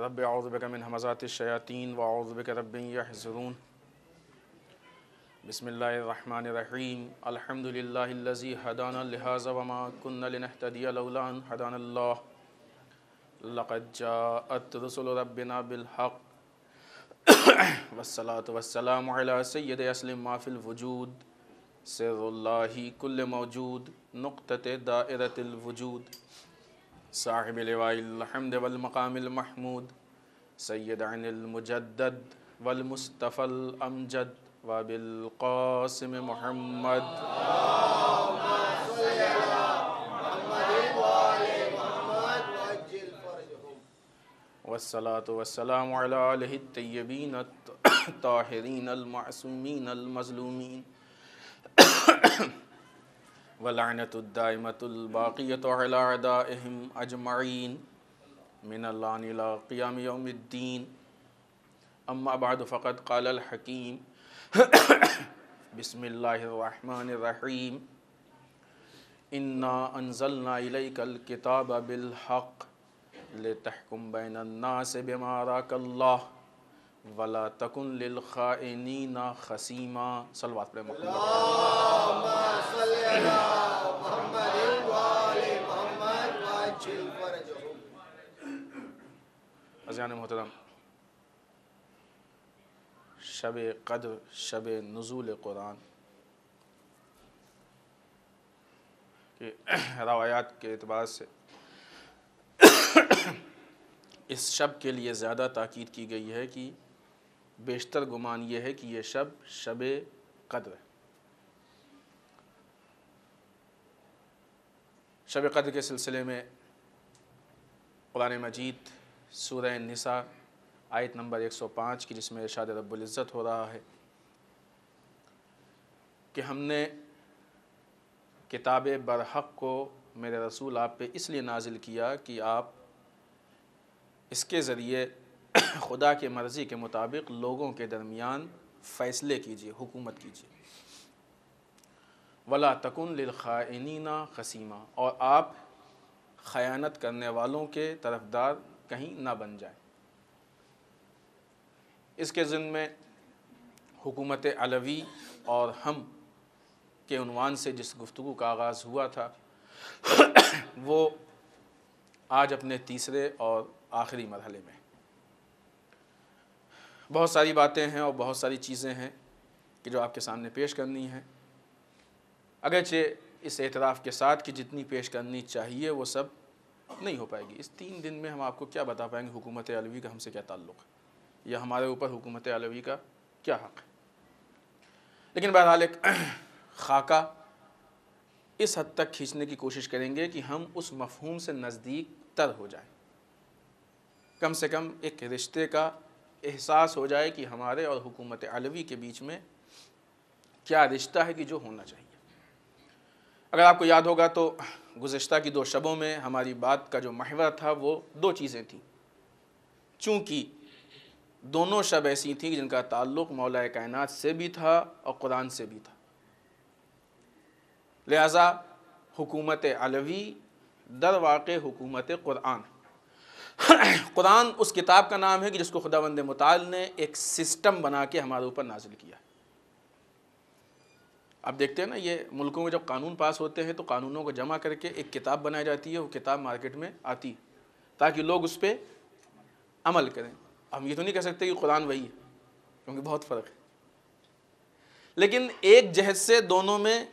रब आउज़बिक मिन हमज़ात शयातीन व आउज़बिक रबीज़रून बसमीम अलहमदिल्लाजी हदान लिहाजा वमा कन्नतदियालान हदान लक़जात रसुल रबिना बिलहक़ वसलात वसलाम सैद असलम माफिल वजूद सिरल्लाही कुल मौजूद नुक़त दायरतल वजूद साहिब लवाहमद वलमकामहमूद सैदमजद वलमुस्तफ़ल अमजद वबिलकसम महमद वसलात वसलाम तयबीन ताहरीन अलमासूमीन अलमजलूमीन वलानतुद्दामतुल्बाक़ीतलादाहम अजमाइन मिनल्लाक़ियामद्दीन अम्माबाद फ़क़त कालहकीम बसमीम इन्ना अनजलनाकल किताब बिलहक़ ले तहकुम बैनन्ना से बीमारा कल्ला वला तकुन लिल खाइनीना खसीमा सलवात अजान मोहतरम शब कदर शब नुज़ूल कुरान के रवायात के अतबार से इस शब के लिए ज़्यादा ताक़ीद की गई है कि बेशतर गुमान ये है कि ये शब शब कद्र शब कद्र के सिलसिले में कुरान मजीद सूर निसा आयत नंबर 105 की जिसमें इरशाद इज़्ज़त हो रहा है कि हमने किताब बरहक को मेरे रसूल आप पे इसलिए नाजिल किया कि आप इसके ज़रिए खुदा के मर्ज़ी के मुताबिक लोगों के दरमियान फ़ैसले कीजिए हुकूमत कीजिए वला तकन लिलखाइना खसीमा और आप खयानत करने वालों के तरफदार कहीं ना बन जाए इसके जिन में हुकूमत अलवी और हम के उनवान से जिस गुफ्तु का आगाज़ हुआ था वो आज अपने तीसरे और आखिरी मरहले में बहुत सारी बातें हैं और बहुत सारी चीज़ें हैं कि जो आपके सामने पेश करनी है अगरचे इस एतराफ़ के साथ कि जितनी पेश करनी चाहिए वो सब नहीं हो पाएगी इस तीन दिन में हम आपको क्या बता पाएंगे हुकूमत अलवी का हमसे क्या ताल्लुक़ है या हमारे ऊपर हुकूमत अलवी का क्या हक़ है लेकिन बहरहाल एक खाका इस हद तक खींचने की कोशिश करेंगे कि हम उस मफहूम से नज़दीक तर हो जाएं कम से कम एक रिश्ते का एहसास हो जाए कि हमारे और हुकूमत अलवी के बीच में क्या रिश्ता है कि जो होना चाहिए अगर आपको याद होगा तो गुज्त की दो शबों में हमारी बात का जो महवर था वो दो चीज़ें थीं चूँकि दोनों शब ऐसी थी जिनका ताल्लुक़ मौला कायनात से भी था और कुरान से भी था लिहाजा हुकूमत अलवी दर वाक़ हुकूमत क़ुरान है कुरान उस किताब का नाम है कि जिसको खुदा वंद मताल ने एक सिस्टम बना के हमारे ऊपर नाजिल किया है आप देखते हैं ना ये मुल्कों में जब कानून पास होते हैं तो कानूनों को जमा करके एक किताब बनाई जाती है वो किताब मार्केट में आती है ताकि लोग उस पर अमल करें हम ये तो नहीं कह सकते कि कुरान वही है क्योंकि बहुत फ़र्क है लेकिन एक जहज से दोनों में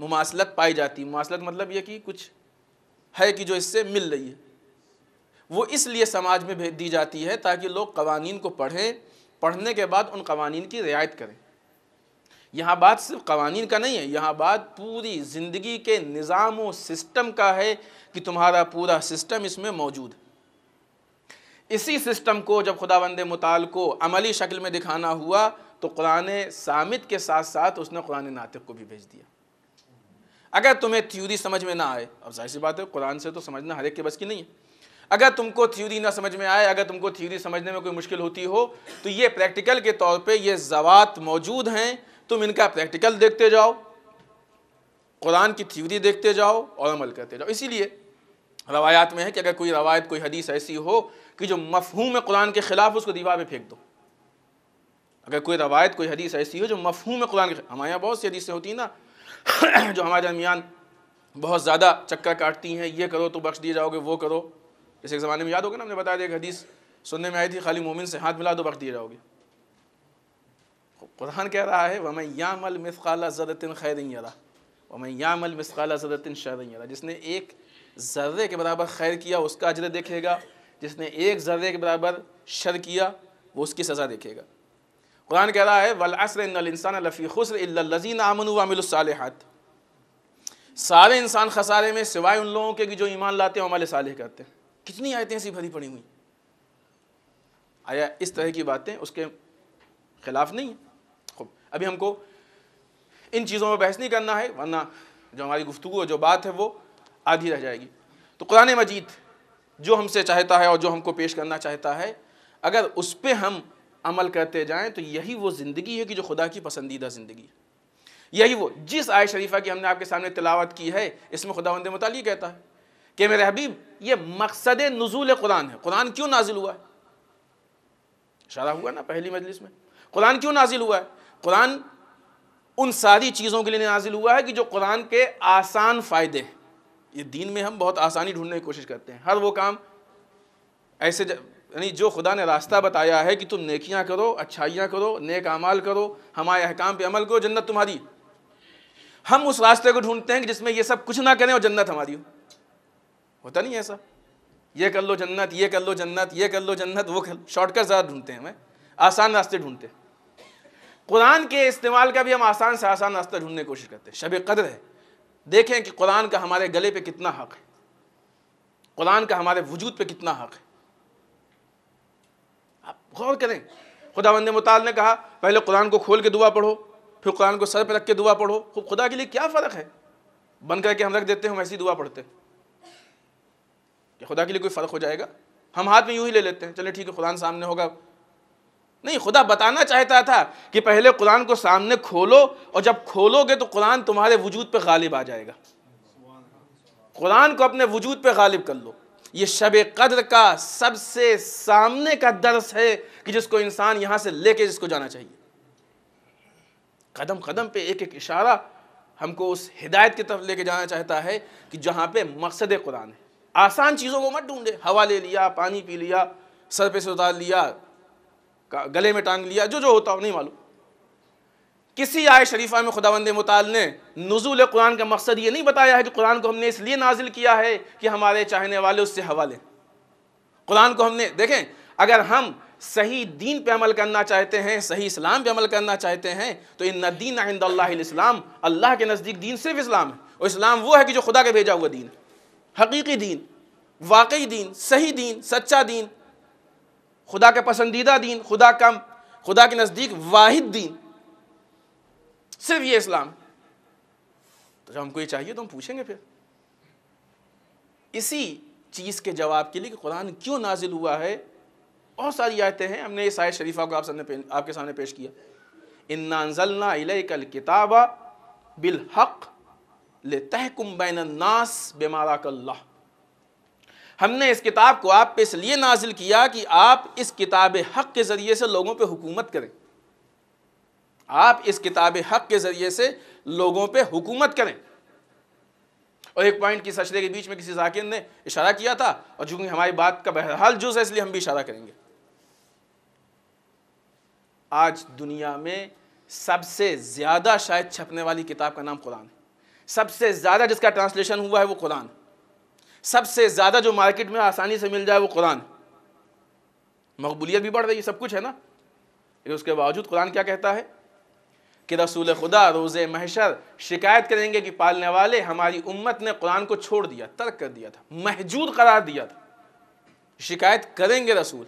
मुमासलत पाई जाती है मुमासलत मतलब यह कि कुछ है कि जो इससे मिल रही है वो इसलिए समाज में भेज दी जाती है ताकि लोग कवानीन को पढ़ें पढ़ने के बाद उन कवानीन की रियायत करें यहाँ बात सिर्फ कवानीन का नहीं है यहाँ बात पूरी ज़िंदगी के निज़ाम सिस्टम का है कि तुम्हारा पूरा सिस्टम इसमें मौजूद है इसी सिस्टम को जब खुदा बंद मताल को अमली शक्ल में दिखाना हुआ तो कुरान सामित के साथ साथ उसने कुरान नातिक को भी भेज दिया अगर तुम्हें थ्यूरी समझ में ना आए अब जाहिर सी बात है कुरान से तो समझना हर एक के बस की नहीं है अगर तुमको थ्योरी ना समझ में आए अगर तुमको थ्योरी समझने में कोई मुश्किल होती हो तो ये प्रैक्टिकल के तौर पे ये जवात मौजूद हैं तुम इनका प्रैक्टिकल देखते जाओ कुरान की थ्योरी देखते जाओ और अमल करते जाओ इसीलिए रवायात में है कि अगर कोई रवायत कोई हदीस ऐसी हो कि जो मफहूम कुरान के ख़िलाफ़ उसको दीवार में फेंक दो अगर कोई रवायत कोई हदीस ऐसी हो जो मफहूम कुरान के हमारे यहाँ बहुत सी हदीसें होती हैं ना जो हमारे दरमियान बहुत ज़्यादा चक्कर काटती हैं ये करो तो बख्श दिए जाओगे वो करो जैसे एक ज़माने में याद होगा ना हमने बताया था एक हदीस सुनने में आई थी खाली मोमिन से हाथ मिला दो बख्त दिया जाओगे कुरान कह रहा है वमन यामल मिसकाला ज़दतिन खैरिन यरा वमन यामल मिसकाला ज़दतिन शरिन यरा जिसने एक ज़र्रे के बराबर खैर किया उसका अजर देखेगा जिसने एक ज़र्रे के बराबर शर किया वो उसकी सज़ा देखेगा कुरान कह रहा है वलासर इंसान लफ़ी खुसर लजीन आमन वामिलसालहत सारे इंसान खसारे में सिवाय उन लोगों के कि जो ईमान लाते हैं वाले साल करते हैं कितनी आयतें ऐसी भरी पड़ी हुई आया इस तरह की बातें उसके खिलाफ नहीं खूब अभी हमको इन चीज़ों पर बहस नहीं करना है वरना जो हमारी गुफ्तु जो बात है वो आधी रह जाएगी तो कुरान मजीद जो हमसे चाहता है और जो हमको पेश करना चाहता है अगर उस पर हम अमल करते जाएं तो यही वो ज़िंदगी है कि जो खुदा की पसंदीदा ज़िंदगी है यही वो जिस आय शरीफा की हमने आपके सामने तिलावत की है इसमें खुदा वंद मतलब कहता है કે મેરે હબીબ યે મકસદ એ નઝુલ કુરઆન હે કુરઆન ક્યું નાઝિલ હુઆ હે શરાહ હુઆ ના પહેલી મજલિસ મે કુરઆન ક્યું નાઝિલ હુઆ હે કુરઆન ઉન સાદી ચીઝો કે લિયે નાઝિલ હુઆ હે કે જો કુરઆન કે આસાન ફાયદે યે દિન મે હમ બહોત આસانی ઢૂંધને કોશિશ કરતે હૈ હર વો કામ એસે જ મતલબ જો ખુદાને રસ્તા બતાયા હે કે તુમ નેકિયાં કરો અચ્છાઈયાં કરો નેક амаલ કરો હમાયે અહકામ પે અમલ કરો જન્નત તુમારી હમ ઉસ રસ્તે કો ઢૂંધતે હૈ કે જિસમે યે સબ કુછ ના કરે ઓ જન્નત હમારી होता नहीं ऐसा ये कर लो जन्नत ये कर लो जन्नत ये कर लो जन्नत वो कर शॉर्टकट ज़्यादा ढूंढते हैं हमें आसान रास्ते ढूंढते हैं कुरान के इस्तेमाल का भी हम आसान से आसान रास्ता ढूंढने की कोशिश करते हैं शब कदर है देखें कि कुरान का हमारे गले पे कितना हक है कुरान का हमारे वजूद पे कितना हक है आप गौर करें खुदा बंद मताल ने कहा पहले कुरान को खोल के दुआ पढ़ो फिर कुरान को सर पर रख के दुआ पढ़ो खुदा के लिए क्या फ़र्क है बन करके हम रख देते हैं हम ऐसी दुआ पढ़ते हैं क्या खुदा के लिए कोई फ़र्क हो जाएगा हम हाथ में यूँ ही ले लेते हैं चले ठीक है खुदा सामने होगा नहीं खुदा बताना चाहता था कि पहले कुरान को सामने खोलो और जब खोलोगे तो कुरान तुम्हारे वजूद पे गालिब आ जाएगा कुरान को अपने वजूद पे गालिब कर लो ये शब कद्र का सबसे सामने का दर्स है कि जिसको इंसान यहाँ से लेके जिसको जाना चाहिए कदम कदम पे एक एक इशारा हमको उस हिदायत की तरफ लेके जाना चाहता है कि जहाँ पे मकसद कुरान है आसान चीज़ों को मत ढूंढे हवा ले लिया पानी पी लिया सर पे से उतार लिया गले में टांग लिया जो जो होता हो नहीं मालूम किसी आय शरीफा में खुदावंद मताल ने नज़ुल कुरान का मकसद ये नहीं बताया है कि कुरान को हमने इसलिए नाजिल किया है कि हमारे चाहने वाले उससे हवा लें कुरान को हमने देखें अगर हम सही दीन पे अमल करना चाहते हैं सही इस्लाम पे अमल करना चाहते हैं तो इन नदीन आहिंद इस्लाम अल्लाह के नज़दीक दीन सिर्फ इस्लाम है और इस्लाम वो है कि जो खुदा के भेजा हुआ दीन है हकीकी दीन वाकई दीन सही दीन सच्चा दीन खुदा का पसंदीदा दीन खुदा कम खुदा के नज़दीक वाहिद दीन सिर्फ ये इस्लाम तो जब हमको ये चाहिए तो हम पूछेंगे फिर इसी चीज़ के जवाब के लिए कि कुरान क्यों नाजिल हुआ है बहुत सारी आयतें हैं हमने ये आयत शरीफा को आप सामने आपके सामने पेश किया इन्नाजलना कल किताबा बिल हक़ ले तहकुम बैन नास बेमारा कल्ला हमने इस किताब को आप पे इसलिए नाजिल किया कि आप इस किताब हक के ज़रिए से लोगों पे हुकूमत करें आप इस किताब हक के ज़रिए से लोगों पे हुकूमत करें और एक पॉइंट की सचरे के बीच में किसी जाकिर ने इशारा किया था और चूंकि हमारी बात का बहरहाल जुज है इसलिए हम भी इशारा करेंगे आज दुनिया में सबसे ज़्यादा शायद छपने वाली किताब का नाम कुरान है सबसे ज़्यादा जिसका ट्रांसलेशन हुआ है वो कुरान सबसे ज़्यादा जो मार्केट में आसानी से मिल जाए वो कुरान मकबूलियत भी बढ़ रही है सब कुछ है ना लेकिन उसके बावजूद कुरान क्या कहता है कि रसूल खुदा रोज़ महशर शिकायत करेंगे कि पालने वाले हमारी उम्मत ने कुरान को छोड़ दिया तर्क कर दिया था महजूद करार दिया था शिकायत करेंगे रसूल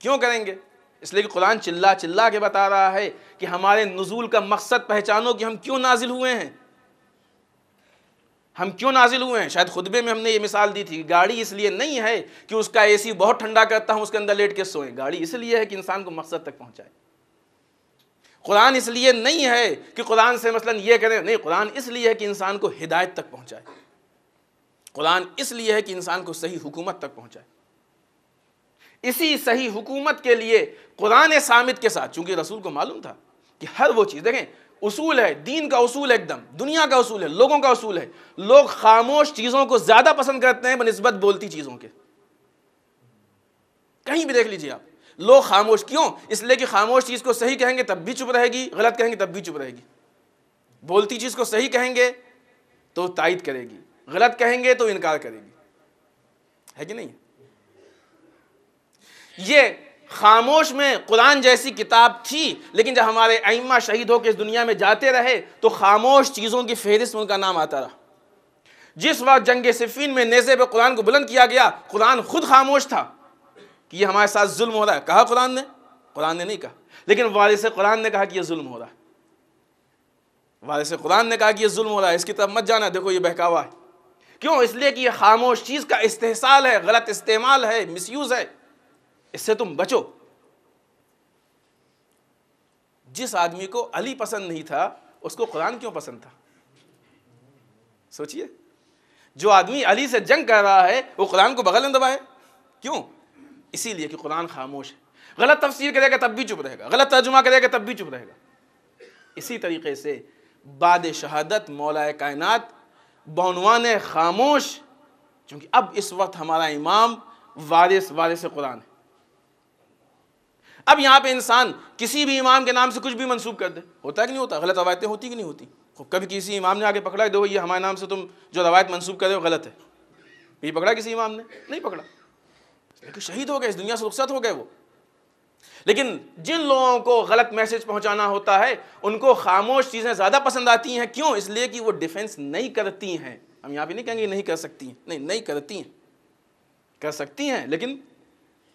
क्यों करेंगे इसलिए कि कुरान चिल्ला चिल्ला के बता रहा है कि हमारे नजूल का मकसद पहचानो कि हम क्यों नाजिल हुए हैं हम क्यों नाजिल हुए हैं शायद खुतबे में हमने ये मिसाल दी थी गाड़ी इसलिए नहीं है कि उसका एसी बहुत ठंडा करता हूँ उसके अंदर लेट के सोएं गाड़ी इसलिए है कि इंसान को मकसद तक पहुँचाए कुरान इसलिए नहीं है कि कुरान से मसलन ये करें नहीं कुरान इसलिए है कि इंसान को हिदायत तक पहुँचाए कुरान इसलिए है कि इंसान को सही हुकूमत तक पहुँचाए इसी सही हुकूमत के लिए कुरान सामित के साथ चूंकि रसूल को मालूम था कि हर वो चीज़ देखें उसूल है दीन का उसूल एकदम दुनिया का उसूल है लोगों का उसूल है लोग खामोश चीज़ों को ज़्यादा पसंद करते हैं बनस्बत बोलती चीज़ों के कहीं भी देख लीजिए आप लोग खामोश क्यों इसलिए कि खामोश चीज़ को सही कहेंगे तब भी चुप रहेगी गलत कहेंगे तब भी चुप रहेगी बोलती चीज़ को सही कहेंगे तो तायद करेगी गलत कहेंगे तो इनकार करेगी है कि नहीं ये खामोश में कुरान जैसी किताब थी लेकिन जब हमारे अइमा शहीद होकर इस दुनिया में जाते रहे तो खामोश चीज़ों की फहरिस्त उनका नाम आता रहा जिस वक्त जंग सिफीन में नेज़े पे कुरान को बुलंद किया गया कुरान खुद खामोश था कि ये हमारे साथ जुल्म हो रहा है कहा कुरान ने कुरान ने नहीं कहा लेकिन वारिस कुरान ने कहा कि यह जुल्म हो रहा है वारिस कुरान ने कहा कि यह जुल्म हो रहा है इसकी तरफ मत जाना देखो ये बहकावा है क्यों इसलिए कि यह खामोश चीज़ का इस्तेसाल है गलत इस्तेमाल है यूज़ है इससे तुम बचो जिस आदमी को अली पसंद नहीं था उसको कुरान क्यों पसंद था सोचिए जो आदमी अली से जंग कर रहा है वो कुरान को बगल में दबाए क्यों इसीलिए कि कुरान खामोश है गलत तफसीर करेगा तब भी चुप रहेगा गलत तर्जुमा करेगा तब भी चुप रहेगा इसी तरीके से बाद शहादत मौलाए कायनात बौनवान खामोश क्योंकि अब इस वक्त हमारा इमाम वारिस वारिस कुरान है अब यहाँ पे इंसान किसी भी इमाम के नाम से कुछ भी मंसूब कर दे होता है कि नहीं होता गलत रवायतें होती कि नहीं होती कभी किसी इमाम ने आगे पकड़ा दो ये हमारे नाम से तुम जो रवायत मनसूब कर रहे हो गलत है ये पकड़ा किसी इमाम ने नहीं पकड़ा लेकिन शहीद हो गए इस दुनिया से रुख्सत हो गए वो लेकिन जिन लोगों को गलत मैसेज पहुंचाना होता है उनको खामोश चीज़ें ज़्यादा पसंद आती हैं क्यों इसलिए कि वो डिफेंस नहीं करती हैं हम यहाँ पे नहीं कहेंगे नहीं कर सकती हैं नहीं नहीं करती हैं कर सकती हैं लेकिन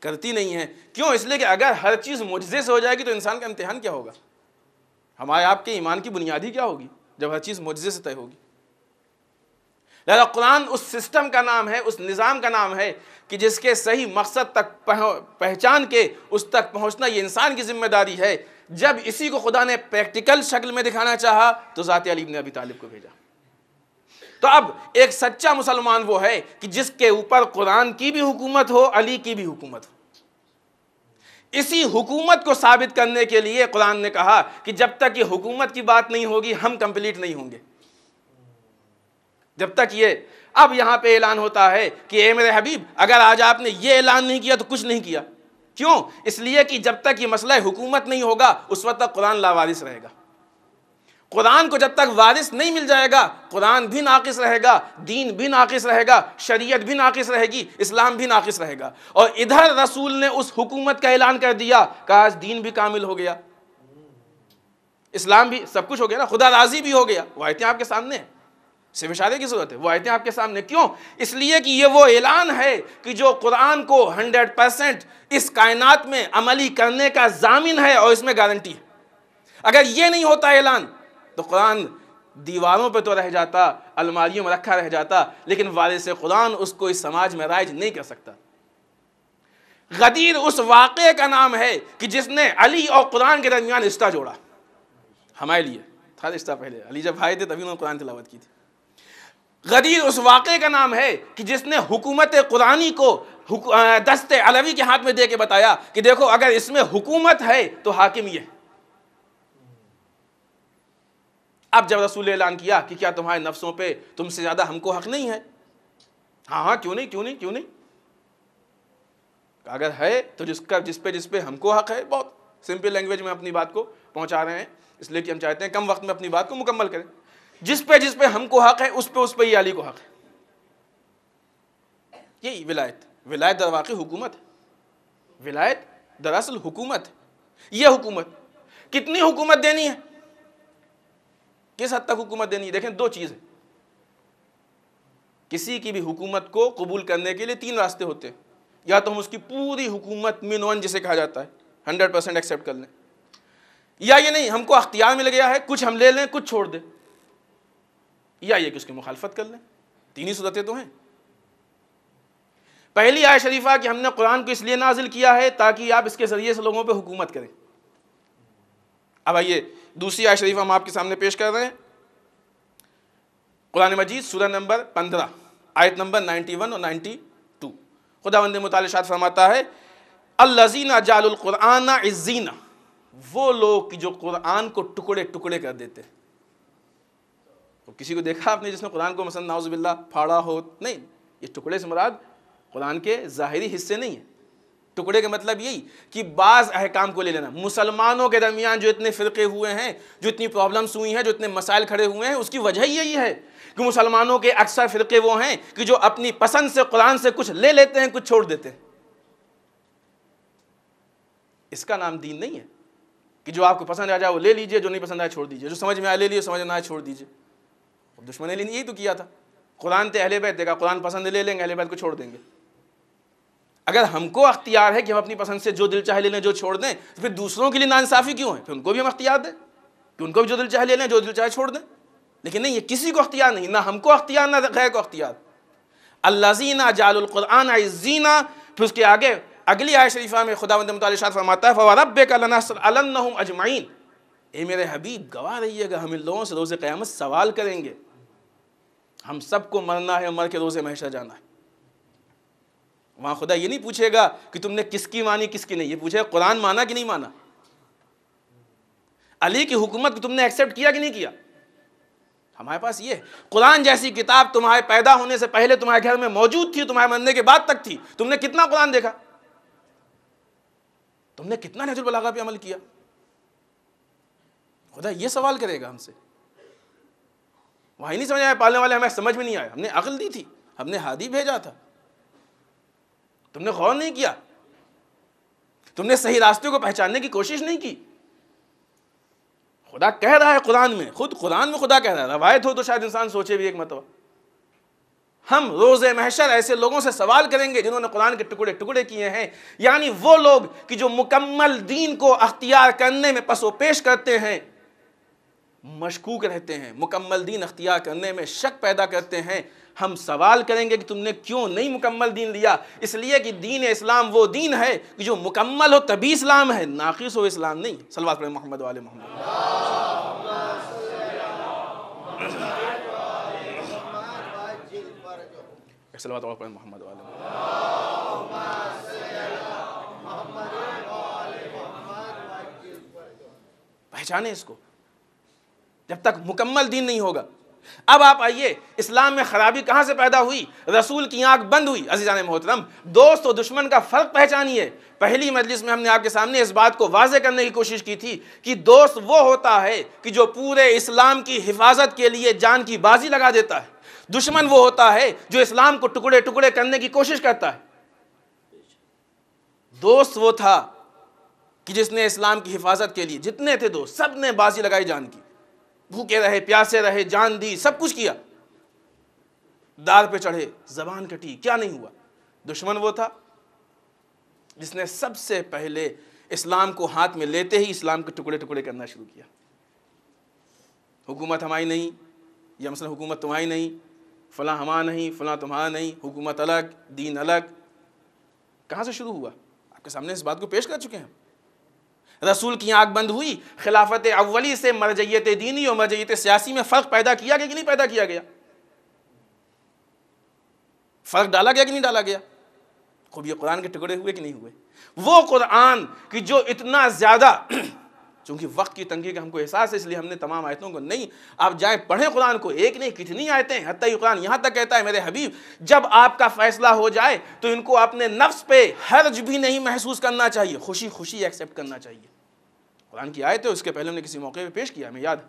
करती नहीं है क्यों इसलिए कि अगर हर चीज़ मुजजे से हो जाएगी तो इंसान का इम्तहान क्या होगा हमारे आपके ईमान की बुनियाद ही क्या होगी जब हर चीज़ मुजजे से तय होगी लहरा कुरान उस सिस्टम का नाम है उस निज़ाम का नाम है कि जिसके सही मकसद तक पहचान के उस तक पहुँचना ये इंसान की जिम्मेदारी है जब इसी को खुदा ने प्रैक्टिकल शक्ल में दिखाना चाहा तो ज़ात अलीब ने अभी तालिब को भेजा तो अब एक सच्चा मुसलमान वो है कि जिसके ऊपर कुरान की भी हुकूमत हो अली की भी हुकूमत हो इसी हुकूमत को साबित करने के लिए कुरान ने कहा कि जब तक ये हुकूमत की बात नहीं होगी हम कंप्लीट नहीं होंगे जब तक ये अब यहां पे ऐलान होता है कि ए मेरे हबीब अगर आज आपने ये ऐलान नहीं किया तो कुछ नहीं किया क्यों इसलिए कि जब तक ये मसला हुकूमत नहीं होगा उस वक्त तक कुरान लावारिस रहेगा कुरान को जब तक वारिस नहीं मिल जाएगा कुरान भी नाकिस रहेगा दीन भी नाकिस रहेगा शरीयत भी नाकिस रहेगी इस्लाम भी नाकिस रहेगा और इधर रसूल ने उस हुकूमत का ऐलान कर दिया कहा आज दीन भी कामिल हो गया इस्लाम भी सब कुछ हो गया ना खुदा राजी भी हो गया वो आयतें आपके सामने हैं सिर्फ इशारे की जरूरत है वो आयतें आपके सामने क्यों इसलिए कि ये वो ऐलान है कि जो कुरान को हंड्रेड परसेंट इस कायनात में अमली करने का जामिन है और इसमें गारंटी है अगर ये नहीं होता ऐलान तो कुरान दीवारों पे तो रह जाता अलमारियों में रखा रह जाता लेकिन वारिस कुरान उसको इस समाज में राइज नहीं कर सकता गदीर उस वाक़े का नाम है कि जिसने अली और कुरान के दरमियान रिश्ता जोड़ा हमारे लिए था रिश्ता पहले अली जब भाई थे तभी उन्होंने कुरान तलावत की थी गदीर उस वाक़े का नाम है कि जिसने हुकूमत कुरानी को दस्ते अलवी के हाथ में दे के बताया कि देखो अगर इसमें हुकूमत है तो हाकिम यह है अब जब रसूल ऐलान किया कि क्या तुम्हारे नफ्सों पे तुमसे ज़्यादा हमको हक नहीं है हाँ हाँ क्यों नहीं क्यों नहीं क्यों नहीं अगर है तो जिसका जिस पे जिस पे हमको हक है बहुत सिंपल लैंग्वेज में अपनी बात को पहुंचा रहे हैं इसलिए कि हम चाहते हैं कम वक्त में अपनी बात को मुकम्मल करें जिस पे जिस पे हमको हक है उस पे उस पे ही अली को हक है यही विलायत विलायत दरवाक़ी हुकूमत विलायत दरअसल हुकूमत यह हुकूमत कितनी हुकूमत देनी है किस हद तक हुकूमत देनी है देखें दो चीज़ है किसी की भी हुकूमत को कबूल करने के लिए तीन रास्ते होते हैं या तो हम उसकी पूरी हुकूमत वन जिसे कहा जाता है हंड्रेड परसेंट एक्सेप्ट कर लें या ये नहीं हमको अख्तियार मिल गया है कुछ हम ले लें कुछ छोड़ दें या ये कि उसकी मुखालफत कर लें तीन ही सूरतें तो हैं पहली आय शरीफा कि हमने कुरान को इसलिए नाजिल किया है ताकि आप इसके ज़रिए से लोगों पर हुकूमत करें अब आइए दूसरी आय शरीफ हम आपके सामने पेश कर रहे हैं कुरान मजीद सूरह नंबर पंद्रह आयत नंबर नाइन्टी वन और नाइन्टी टू खुदा वंद मुतालशात फरमाता है अल्लाजीना जालकुराना इज़ीना वो लोग जो कुरान को टुकड़े टुकड़े कर देते हैं तो किसी को देखा आपने जिसने कुरान को मसन नाउजबिल्ला फाड़ा हो नहीं ये टुकड़े से मुराद कुरान के ज़ाहरी हिस्से नहीं है टुकड़े का मतलब यही कि बाज़ अहकाम को ले लेना मुसलमानों के दरमियान जो इतने फ़िरके हुए हैं जो इतनी प्रॉब्लम्स हुई हैं जो इतने मसाइल खड़े हुए हैं उसकी वजह यही है कि मुसलमानों के अक्सर फ़िरके वो हैं कि जो अपनी पसंद से कुरान से कुछ ले लेते हैं कुछ छोड़ देते हैं इसका नाम दीन नहीं है कि जो आपको पसंद आ जाए वो ले लीजिए जो नहीं पसंद आए छोड़ दीजिए जो समझ में आए ले लिए समझ में आए छोड़ दीजिए दुश्मन ने यही तो किया था कुरान तो अहले बैत देगा कुरान पसंद ले लेंगे अहले बैत को छोड़ देंगे अगर हमको अख्तियार है कि हम अपनी पसंद से जो दिल चाहे ले लें जो छोड़ दें तो फिर दूसरों के लिए नाानसाफ़ी क्यों है फिर उनको भी हम अख्तियार दें कि उनको भी जो दिल चाहे ले लें जो दिल चाहे छोड़ दें लेकिन नहीं ये किसी को अख्तियार नहीं ना हमको अख्तियार ना गैर को अख्तियार अल्लाजीना जालकुरान आजीना फिर उसके आगे अगली आय शरीफा में खुदा मतशात फरमाता है अजमाइन ए मेरे हबीब गवाह रहिएगा हम इन लोगों से रोज़ क़्यामत सवाल करेंगे हम सबको मरना है मर के रोज़ महशा जाना है वहाँ खुदा ये नहीं पूछेगा कि तुमने किसकी मानी किसकी नहीं ये पूछेगा कुरान माना कि नहीं माना अली की हुकूमत को तुमने एक्सेप्ट किया कि नहीं किया हमारे पास ये कुरान जैसी किताब तुम्हारे पैदा होने से पहले तुम्हारे घर में मौजूद थी तुम्हारे मरने के बाद तक थी तुमने कितना कुरान देखा तुमने कितना नजर बलागा पे अमल किया खुदा ये सवाल करेगा हमसे वहां नहीं समझ आया पालने वाले हमें समझ में नहीं आया हमने अकल दी थी हमने हादी भेजा था तुमने गौर नहीं किया तुमने सही रास्ते को पहचानने की कोशिश नहीं की खुदा कह रहा है कुरान में खुद कुरान में खुदा कह रहा है रवायत हो तो शायद इंसान सोचे भी एक मतलब हम रोजे महशर ऐसे लोगों से सवाल करेंगे जिन्होंने कुरान के टुकड़े टुकड़े किए हैं यानी वो लोग कि जो मुकम्मल दीन को अख्तियार करने में पसो पेश करते हैं मशकूक रहते हैं मुकम्मल दीन अख्तियार करने में शक पैदा करते हैं हम सवाल करेंगे कि तुमने क्यों नहीं मुकम्मल दीन लिया इसलिए कि दीन इस्लाम वो दीन है कि जो मुकम्मल हो तभी इस्लाम है नाकिस हो इस्लाम नहीं सलवा मोहम्मद वाले मोहम्मद मोहम्मद वाले पहचाने इसको जब तक मुकम्मल दीन नहीं होगा अब आप आइए इस्लाम में ख़राबी कहां से पैदा हुई रसूल की आंख बंद हुई ने मोहतरम दोस्त और दुश्मन का फ़र्क पहचानिए पहली मजलिस में हमने आपके सामने इस बात को वाजे करने की कोशिश की थी कि दोस्त वो होता है कि जो पूरे इस्लाम की हिफाजत के लिए जान की बाजी लगा देता है दुश्मन वो होता है जो इस्लाम को टुकड़े टुकड़े करने की कोशिश करता है दोस्त वो था कि जिसने इस्लाम की हिफाजत के लिए जितने थे दोस्त सब ने बाजी लगाई जान की भूखे रहे प्यासे रहे जान दी सब कुछ किया दार पे चढ़े जबान कटी क्या नहीं हुआ दुश्मन वो था जिसने सबसे पहले इस्लाम को हाथ में लेते ही इस्लाम के टुकड़े टुकड़े करना शुरू किया हुकूमत हमारी नहीं या मसल हुकूमत तुम्हारी नहीं फ़लाँ हमारा नहीं फलां तुम्हारा नहीं हुकूमत अलग दीन अलग कहाँ से शुरू हुआ आपके सामने इस बात को पेश कर चुके हैं रसूल की आँख बंद हुई खिलाफत अव्वली से मरजयत दीनी और मरजियत सियासी में फ़र्क पैदा किया गया कि नहीं पैदा किया गया फ़र्क डाला गया कि नहीं डाला गया खूब ये कुरान के टुकड़े हुए कि नहीं हुए वो कुरान कि जो इतना ज़्यादा चूँकि वक्त की तंगी का हमको एहसास है इसलिए हमने तमाम आयतों को नहीं आप जाए पढ़ें कुरान को एक नहीं कितनी आयतें हत्या कुरान यहाँ तक कहता है मेरे हबीब जब आपका फैसला हो जाए तो इनको अपने नफ्स पे हर्ज भी नहीं महसूस करना चाहिए खुशी खुशी एक्सेप्ट करना चाहिए कुरान की आयतें उसके पहले हमने किसी मौके पर पे पेश किया हमें याद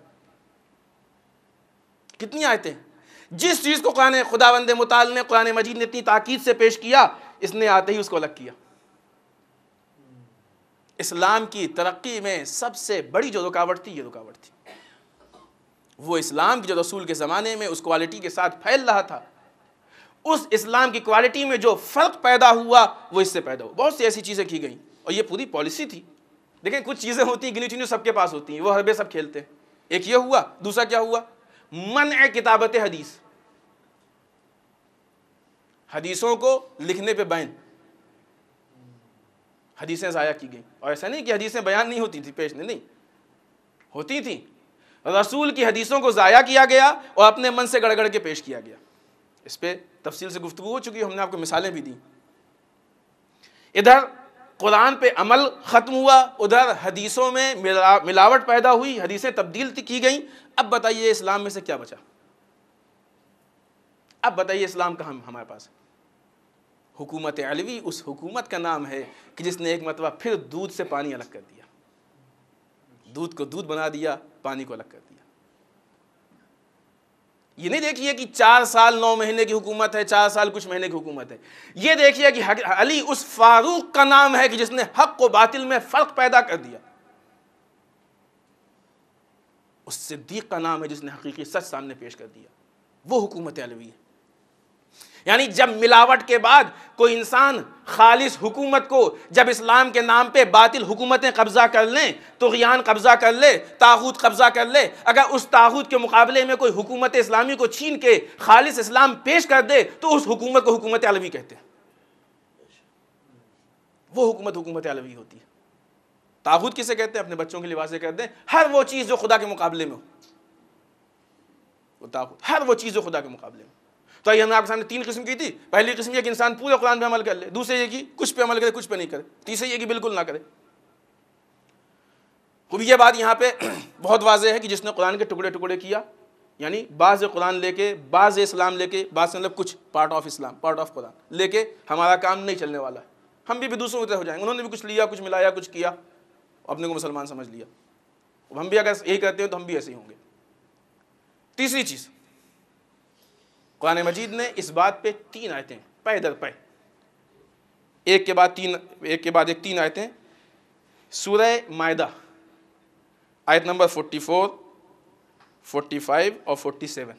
कितनी आयतें जिस चीज़ को कुरान खुदावंद मुताल ने कुरान मजीद ने इतनी ताकीद से पेश किया इसने आते ही उसको अलग किया इस्लाम की तरक्की में सबसे बड़ी जो रुकावट थी ये रुकावट थी वो इस्लाम की जो रसूल के ज़माने में उस क्वालिटी के साथ फैल रहा था उस इस्लाम की क्वालिटी में जो फ़र्क पैदा हुआ वो इससे पैदा हुआ बहुत सी ऐसी चीज़ें की गई और ये पूरी पॉलिसी थी देखें कुछ चीज़ें होती हैं गिनी चुनी सबके पास होती हैं वो हरबे सब खेलते हैं एक ये हुआ दूसरा क्या हुआ मन ए किताबत हदीस हदीसों को लिखने पे बैन हदीसें ज़ाया की गई और ऐसा नहीं कि हदीसें बयान नहीं होती थी पेश नहीं, नहीं होती थी रसूल की हदीसों को ज़ाया किया गया और अपने मन से गड़गड़ के पेश किया गया इस पर तफसील से गुफ्तु हो चुकी हमने आपको मिसालें भी दी इधर कुरान पे अमल ख़त्म हुआ उधर हदीसों में मिला, मिलावट पैदा हुई हदीसें तब्दील की गई अब बताइए इस्लाम में से क्या बचा अब बताइए इस्लाम कहाँ हमारे पास हुकूमत अलवी उस हुकूमत का नाम है कि जिसने एक मतबा फिर दूध से पानी अलग कर दिया दूध को दूध बना दिया पानी को अलग कर दिया ये नहीं देखिए कि चार साल नौ महीने की हुकूमत है चार साल कुछ महीने की हुकूमत है ये देखिए कि अली उस फारूक का नाम है कि जिसने हक को बातिल में फर्क पैदा कर दिया उस सिद्दीक का नाम है जिसने हकीकी सच सामने पेश कर दिया वो हुकूमत अलवी है यानी जब मिलावट के बाद कोई इंसान खालिस हुकूमत को जब इस्लाम के नाम पे बातिल हुकूमतें कब्ज़ा कर लें तुगयान कब्ज़ा कर ले ताहूत कब्ज़ा कर ले अगर उस ताहूत के मुकाबले में कोई हुकूमत इस्लामी को छीन के खालिस इस्लाम पेश कर दे तो उस हुकूमत को हुकूमत अलवी कहते हैं वो हुकूमत हुकूमत अलवी होती है ताहूत किसे कहते हैं अपने बच्चों के लिबासे कर दें हर वो चीज़ जो खुदा के मुकाबले में हो वो ताहूत हर वो चीज़ जो खुदा के मुकाबले में तो ये हमने आपके सामने तीन किस्म की थी पहली किस्म यह कि इंसान पूरे कुरान पर अमल कर ले दूसरी ये कि कुछ पे अमल करे कुछ पे नहीं करे तीसरी ये कि बिल्कुल ना करे अब ये बात यहाँ पे बहुत वाजह है कि जिसने कुरान के टुकड़े टुकड़े किया यानी बाज़ कुरान लेके बाज़ इस्लाम लेके बाज़ मतलब कुछ part of Islam part of Quran लेके हमारा काम नहीं चलने वाला हम भी, भी दूसरों की तरह हो जाएंगे उन्होंने भी कुछ लिया कुछ मिलाया कुछ किया अपने को मुसलमान समझ लिया हम भी अगर यही करते हैं तो हम भी ऐसे ही होंगे तीसरी चीज़ कुरान मजीद ने इस बात पर तीन आयतें पै दर पै एक के बाद तीन एक के बाद एक तीन आयतें सूरह मायदा आयत number forty four forty five और फोर्टी सेवन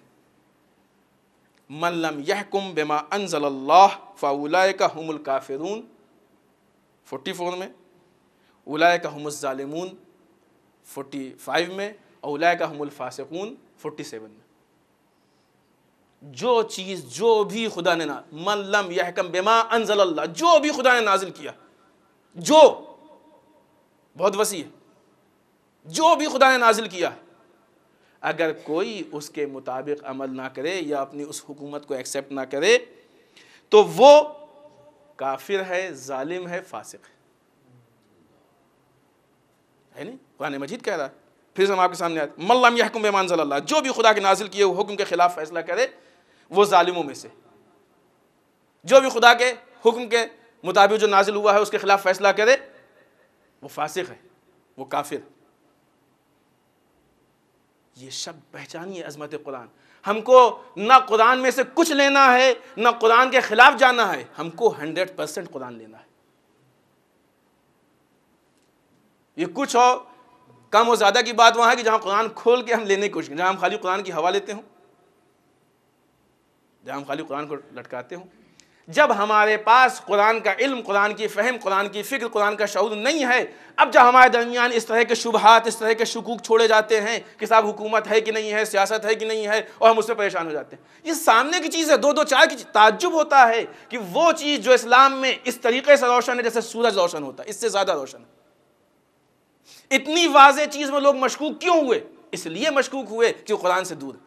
मल्लम यहकुम बेमा अन अनजल्लाह फ़ाउलाय का हमल काफिरून फोर्टी फोर में उलाए का हमल ालिमून फोर्टी फाइव में और उलाय का हमल फ़ासकून फोर्टी सेवन में जो चीज़ जो भी खुदा ने ना मल्लम यहकम बेमा अनजल जो भी खुदा ने नाजिल किया जो बहुत वसी है जो भी खुदा ने नाजिल किया अगर कोई उसके मुताबिक अमल ना करे या अपनी उस हुकूमत को एक्सेप्ट ना करे तो वो काफिर है जालिम है फासिक है है नहीं कुरान मजीद कह रहा है फिर हम आपके सामने आते मल्लम यहकुम बेमान जो भी खुदा के नाजिल किए हुक्म के खिलाफ फैसला करे वो ालिमों में से जो भी खुदा के हुक्म के मुताबिक जो नाजिल हुआ है उसके खिलाफ फैसला करे वो फासिक है वो काफिर ये शब्द पहचानिए अजमत कुरान हमको ना कुरान में से कुछ लेना है ना कुरान के खिलाफ जाना है हमको हंड्रेड परसेंट कुरान लेना है ये कुछ हो कम और ज़्यादा की बात वहां है कि जहाँ कुरान खोल के हम लेने की कोशिश जहाँ हम खाली कुरान की हवा लेते हों जहाँ हम खाली कुरान को लटकाते हों जब हमारे पास कुरान का इल्म कुरान की फ़हम कुरान की फ़िक्र कुरान का शूर नहीं है अब जब हमारे दरमियान इस तरह के शुभहात इस तरह के शकूक छोड़े जाते हैं कि साहब हुकूमत है कि नहीं है सियासत है कि नहीं है और हम उससे परेशान हो जाते हैं ये सामने की चीज़ है दो दो चार की ताज्जुब होता है कि वो चीज़ जो इस्लाम में इस तरीके से रोशन है जैसे सूरज रोशन होता है इससे ज़्यादा रोशन है इतनी वाज चीज़ में लोग मशकूक क्यों हुए इसलिए मशकूक हुए कि कुरान से दूर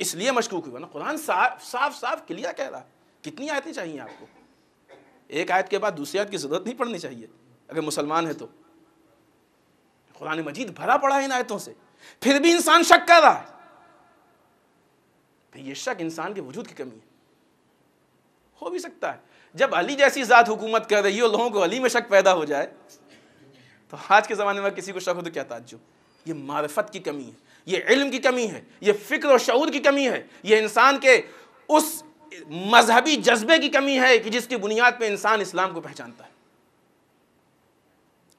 इसलिए मशकूक हुआ ना कुरान साफ साफ साफ क्लियर कह रहा कितनी आयतें चाहिए आपको एक आयत के बाद दूसरी आयत की ज़रूरत नहीं पड़नी चाहिए अगर मुसलमान है तो कुरान मजीद भरा पड़ा है इन आयतों से फिर भी इंसान शक कर रहा है फिर ये शक इंसान के वजूद की कमी है हो भी सकता है जब अली जैसी ज़ात हुकूमत कर रही हो लोगों को अली में शक पैदा हो जाए तो आज के ज़माने में किसी को शक हो तो क्या ताज्जुब ये मारफत की कमी है ये इल्म की कमी है ये फ़िक्र और शूर की कमी है ये इंसान के उस मजहबी जज्बे की कमी है कि जिसकी बुनियाद पर इंसान इस्लाम को पहचानता है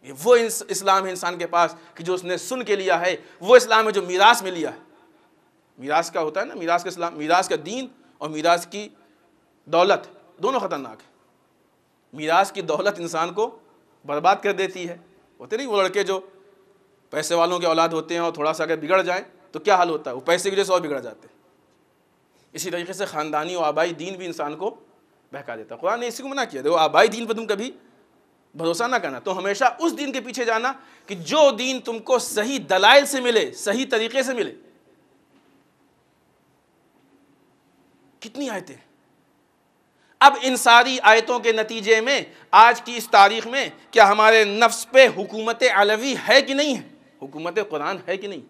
ये वो इस्लाम है इंसान के पास कि जो उसने सुन के लिया है वो इस्लाम है जो मीरास में लिया है मीरास का होता है ना मीरास का इस्लाम मीरास का दीन और मीरास की दौलत दोनों ख़तरनाक है मीरास की दौलत इंसान को बर्बाद कर देती है होते नहीं वो लड़के जो पैसे वालों के औलाद होते हैं और थोड़ा सा अगर बिगड़ जाए तो क्या हाल होता है वो पैसे की वजह से और बिगड़ जाते हैं इसी तरीके से ख़ानदानी और आबाई दीन भी इंसान को बहका देता है कुरान ने इसी को मना किया देखो आबाई दीन पर तुम कभी भरोसा ना करना तो हमेशा उस दिन के पीछे जाना कि जो दीन तुमको सही दलाइल से मिले सही तरीके से मिले कितनी आयतें अब इन सारी आयतों के नतीजे में आज की इस तारीख में क्या हमारे नफ्स पे हुकूमत अलवी है कि नहीं है हुकूमत कुरान है कि नहीं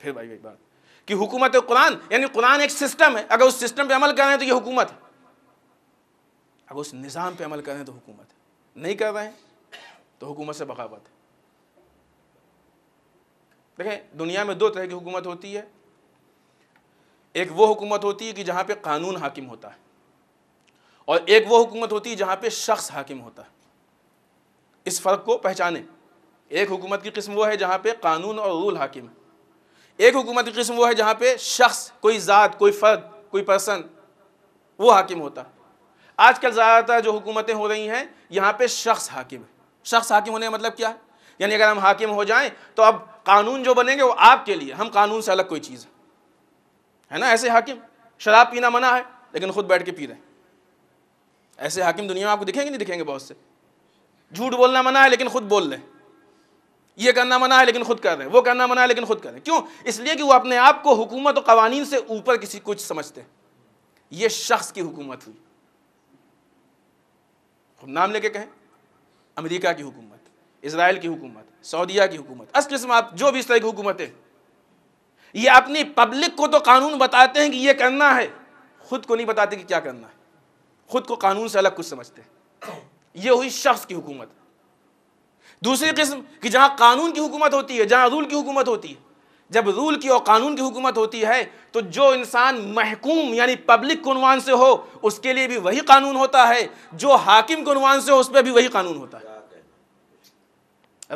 फिर भाई भाई बात कि हुकूमत कुरान यानी कुरान एक सिस्टम है अगर उस सिस्टम पे अमल कर रहे हैं तो ये हुकूमत है अगर उस निज़ाम पे अमल कर रहे हैं तो हुकूमत है नहीं कर रहे हैं तो हुकूमत से बगावत है देखें दुनिया में दो तरह की हुकूमत होती है एक वो हुकूमत होती है कि जहाँ पे कानून हाकिम होता है और एक वो हुकूमत होती है जहाँ पे शख्स हाकिम होता है इस फ़र्क को पहचाने एक हुकूमत की किस्म वो है जहाँ पे कानून और रूल हाकिम है एक हुकूमत की किस्म वो है जहाँ पे शख्स कोई ज़ात कोई फ़र्द कोई पर्सन वो हाकिम होता है आजकल ज़्यादातर जो हुकूमतें हो रही हैं यहाँ पे शख्स हाकिम है शख्स हाकिम होने का मतलब क्या है यानी अगर हम हाकिम हो जाएं तो अब कानून जो बनेंगे वो आपके लिए हम कानून से अलग कोई चीज़ है है ना ऐसे हाकिम शराब पीना मना है लेकिन खुद बैठ के पी रहे हैं ऐसे हाकिम दुनिया में आपको दिखेंगे नहीं दिखेंगे बहुत से झूठ बोलना मना है लेकिन खुद बोल रहे हैं ये करना मना है लेकिन खुद कर रहे हैं वो करना मना है लेकिन खुद कर रहे हैं क्यों इसलिए कि वो अपने आप को हुकूमत और कवानीन से ऊपर किसी कुछ समझते हैं ये शख्स की हुकूमत हुई हम नाम लेके कहें अमेरिका की हुकूमत इसराइल की हुकूमत सऊदिया की हुकूमत अस किस्म आप जो भी इस तरह की हुकूमतें ये अपनी पब्लिक को तो कानून बताते हैं कि ये करना है खुद को नहीं बताते कि क्या करना है खुद को कानून से अलग कुछ समझते हैं ये हुई शख्स की हुकूमत दूसरी किस्म कि जहाँ कानून की हुकूमत होती है जहाँ रूल की हुकूमत होती है जब रूल की और कानून की हुकूमत होती है तो जो इंसान महकूम यानी पब्लिक कनवान से हो उसके लिए भी वही कानून होता है जो हाकिम कनवान से हो उस पर भी वही कानून होता है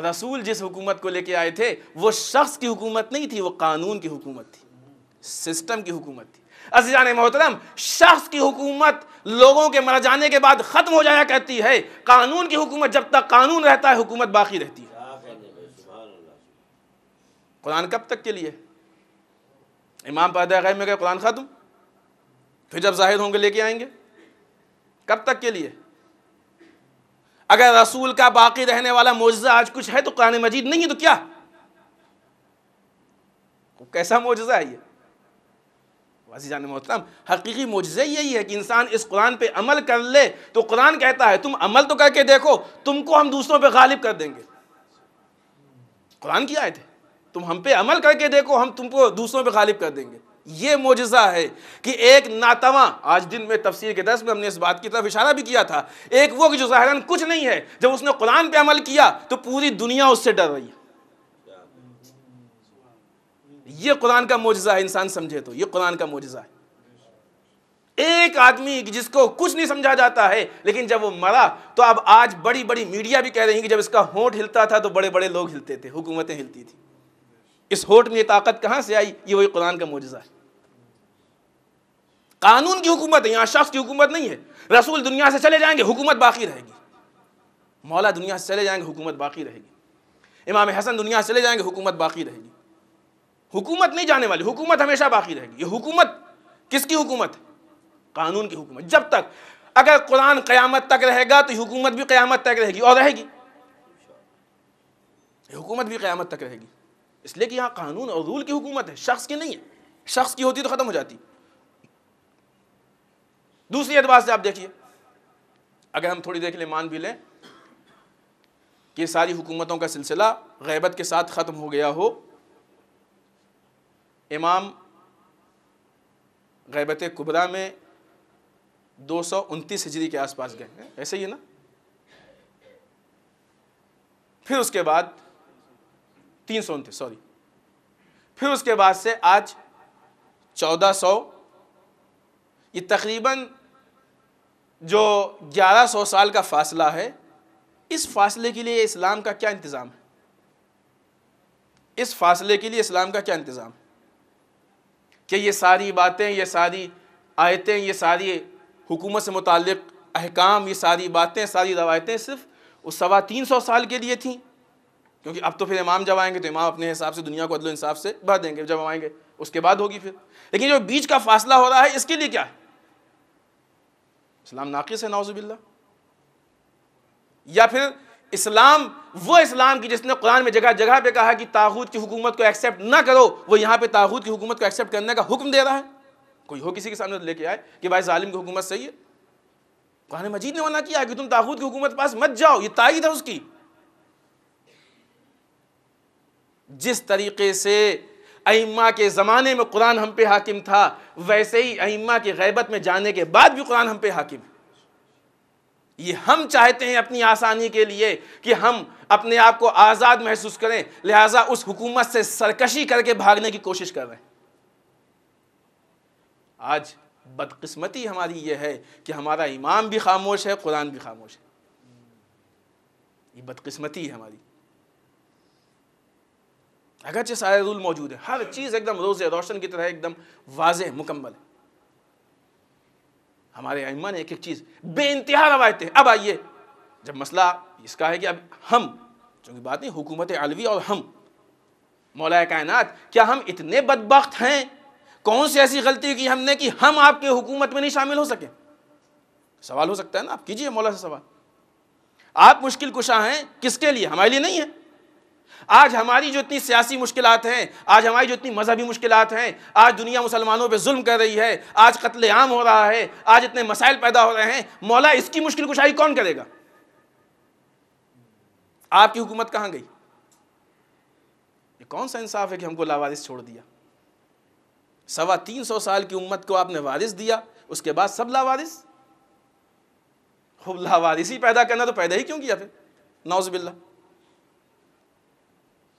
रसूल जिस हुकूमत को लेके आए थे वो शख्स की हुकूमत नहीं थी वो कानून की हुकूमत थी सिस्टम की हुकूमत थी ने मोहतरम शख्स की हुकूमत लोगों के मर जाने के बाद ख़त्म हो जाया करती है कानून की हुकूमत जब तक कानून रहता है हुकूमत बाकी रहती है कुरान कब तक के लिए इमाम पैदा गैब में गए कुरान ख़त्म फिर जब जाहिर होंगे लेके आएंगे कब तक के लिए अगर रसूल का बाकी रहने वाला मुआजा आज कुछ है तो कुरान मजीद नहीं तो क्या कैसा मुआजा है ये तो अजीज़ान मोहतरम हकीकी मुजज़े यही है कि इंसान इस कुरान पे अमल कर ले तो कुरान कहता है तुम अमल तो करके देखो तुमको हम दूसरों पे गालिब कर देंगे कुरान की आयत है तुम हम पे अमल करके देखो हम तुमको दूसरों पे गालिब कर देंगे ये मुजज़ा है कि एक नातवा आज दिन में तफसीर के दस में हमने इस बात की तरफ इशारा भी किया था एक वो कि जो ज़ाहिरन कुछ नहीं है जब उसने कुरान पे अमल किया तो पूरी दुनिया उससे डर रही है ये कुरान का मोजा है इंसान समझे तो ये कुरान का मोजा है एक आदमी जिसको कुछ नहीं समझा जाता है लेकिन जब वो मरा तो अब आज बड़ी बड़ी मीडिया भी कह रही है कि जब इसका होठ हिलता था तो बड़े बड़े लोग हिलते थे हुकूमतें हिलती थी इस होठ में ये ताकत कहां से आई ये वही कुरान का मोजा है कानून की हुकूमत है यहां शख्स की हुकूमत नहीं है रसूल दुनिया से चले जाएंगे हुकूमत बाकी रहेगी मौला दुनिया से चले जाएंगे हुकूमत बाकी रहेगी इमाम हसन दुनिया से चले जाएंगे हुकूमत बाकी रहेगी हुकूमत नहीं जाने वाली हुकूमत हमेशा बाकी रहेगी ये हुकूमत किसकी हुकूमत कानून की हुकूमत जब तक अगर कुरान क़यामत तक रहेगा तो हुकूमत भी क़यामत तक रहेगी और रहेगी हुकूमत भी क़यामत तक रहेगी इसलिए कि यहाँ कानून और रूल की हुकूमत है शख्स की नहीं है शख्स की होती तो ख़त्म हो जाती दूसरी एतबार से आप देखिए अगर हम थोड़ी देख लें मान भी लें कि सारी हुकूमतों का सिलसिला गैबत के साथ ख़त्म हो गया हो इमाम गैबत कुबरा में दो सौ उनतीस हिजरी के आसपास गए हैं ऐसे ही है ना फिर उसके बाद तीन सौ उनतीस सॉरी फिर उसके बाद से आज चौदह सौ ये तकरीबन जो ग्यारह सौ साल का फासला है इस फासले के लिए इस्लाम का क्या इंतज़ाम है इस फासले के लिए इस्लाम का क्या इंतज़ाम है कि ये सारी बातें ये सारी आयतें ये सारी हुकूमत से मुतल अहकाम ये सारी बातें सारी रवायतें सिर्फ उस सवा तीन सौ साल के लिए थी क्योंकि अब तो फिर इमाम जब आएंगे तो इमाम अपने हिसाब से दुनिया को अदल इंसाफ से भर देंगे जब आएंगे उसके बाद होगी फिर लेकिन जो बीच का फासला हो रहा है इसके लिए क्या है इस्लाम नाक़िस है नाउजुबिल्ला या फिर इस्लाम वो इस्लाम की जिसने कुरान में जगह जगह पे कहा कि ताहूत की हुकूमत को एक्सेप्ट ना करो वो यहाँ पे ताहूत की हुकूमत को एक्सेप्ट करने का हुक्म दे रहा है कोई हो किसी के सामने तो लेके आए कि भाई जालिम की हुकूमत सही है कुरान मजीद ने मना किया कि तुम ताहूत की हुकूमत पास मत जाओ ये ताइद है उसकी जिस तरीके से अइमा के ज़माने में कुरान हम पे हाकिम था वैसे ही अइमा की गैबत में जाने के बाद भी कुरान हम पे हाकिम है ये हम चाहते हैं अपनी आसानी के लिए कि हम अपने आप को आज़ाद महसूस करें लिहाजा उस हुकूमत से सरकशी करके भागने की कोशिश कर रहे हैं आज बदकिस्मती हमारी यह है कि हमारा इमाम भी खामोश है कुरान भी खामोश है ये बदकिस्मती है हमारी अगरचे सारे रूल मौजूद है हर चीज़ एकदम रोज़ रोशन की तरह एकदम वाज मुकम्मल है हमारे अम्मा ने एक एक चीज़ बेानतहा रवायत अब आइए जब मसला इसका है कि अब हम चूँकि बात नहीं हुकूमत अलवी और हम मौलाए कायन क्या हम इतने बदबक हैं कौन सी ऐसी गलती की हमने कि हम आपके हुकूमत में नहीं शामिल हो सके सवाल हो सकता है ना आप कीजिए मौला से सवाल आप मुश्किल कुशा हैं किसके लिए हमारे लिए नहीं है आज हमारी जो इतनी सियासी मुश्किल हैं आज हमारी जो इतनी मजहबी मुश्किल हैं आज दुनिया मुसलमानों पर जुल्म कर रही है आज कत्लेआम हो रहा है आज इतने मसाइल पैदा हो रहे हैं मौला इसकी मुश्किल कुशाई कौन करेगा आपकी हुकूमत कहां गई ये कौन सा इंसाफ है कि हमको लावारिस छोड़ दिया सवा तीन सौ साल की उम्मत को आपने वारिस दिया उसके बाद सब लावारिस खूब लावारिस ही पैदा करना तो पैदा ही क्यों किया फिर नौजबिल्ला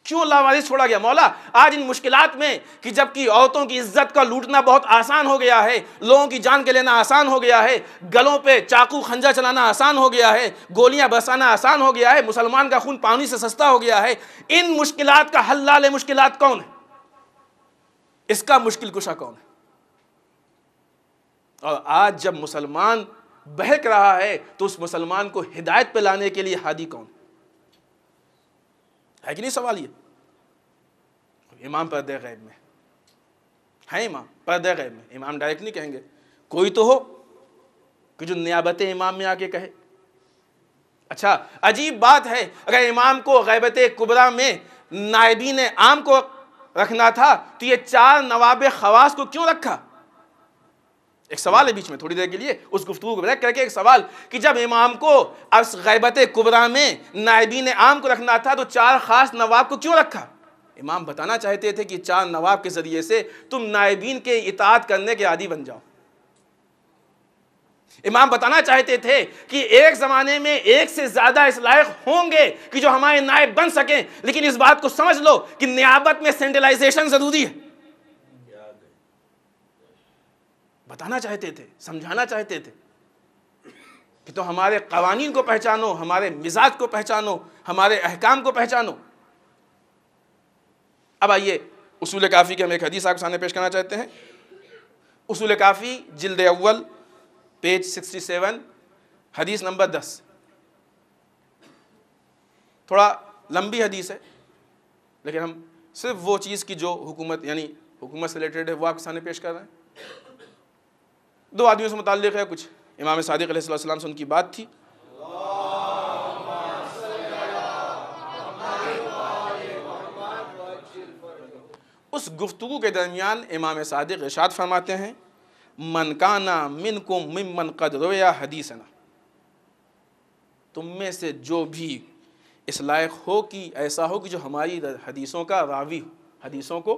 क्यों लावारिस छोड़ा गया मौला आज इन मुश्किलात में कि जबकि औरतों की इज्जत का लूटना बहुत आसान हो गया है लोगों की जान के लेना आसान हो गया है गलों पे चाकू खंजा चलाना आसान हो गया है गोलियां बसाना आसान हो गया है मुसलमान का खून पानी से सस्ता हो गया है इन मुश्किलात का हल लाल मुश्किल कौन है इसका मुश्किल कुशा कौन है और आज जब मुसलमान बहक रहा है तो उस मुसलमान को हिदायत पर लाने के लिए हादी कौन है है कि नहीं सवाल ये इमाम पर्दे गैब में है इमाम पर्दे गैब में इमाम डायरेक्ट नहीं कहेंगे कोई तो हो कि जो नियाबत इमाम में आके कहे अच्छा अजीब बात है अगर इमाम को गैबत कुबरा में नायबीन आम को रखना था तो ये चार नवाब खवास को क्यों रखा एक सवाल है बीच में थोड़ी देर के लिए उस गुफ्तु को ब्रेक करके एक सवाल कि जब इमाम को अब गैबत कुबरा में नायबीन आम को रखना था तो चार खास नवाब को क्यों रखा इमाम बताना चाहते थे कि चार नवाब के ज़रिए से तुम नायबीन के इतात करने के आदि बन जाओ इमाम बताना चाहते थे कि एक ज़माने में एक से ज़्यादा इस लायक होंगे कि जो हमारे नायब बन सकें लेकिन इस बात को समझ लो कि नियाबत में सेंट्रलाइजेशन ज़रूरी है बताना चाहते थे समझाना चाहते थे कि तो हमारे कवानीन को पहचानो हमारे मिजाज को पहचानो हमारे अहकाम को पहचानो अब आइए उसूल काफ़ी के हम एक हदीस आपके सामने पेश करना चाहते हैं उसूल काफ़ी जिल्द अव्वल पेज 67 हदीस नंबर 10 थोड़ा लंबी हदीस है लेकिन हम सिर्फ वो चीज़ की जो हुकूमत यानी हुकूमत से रिलेटेड है वो आपके सामने पेश कर रहे हैं दो आदमियों से मुतल है कुछ इमाम सदक सलाम से उनकी बात थी उस गुफ्तु के दरमियान इमाम सदक इशाद फरमाते हैं मनकाना मिन को मन कद रोया हदीसना तुम में से जो भी इस लायक हो कि ऐसा हो कि जो हमारी हदीसों का रावी हदीसों को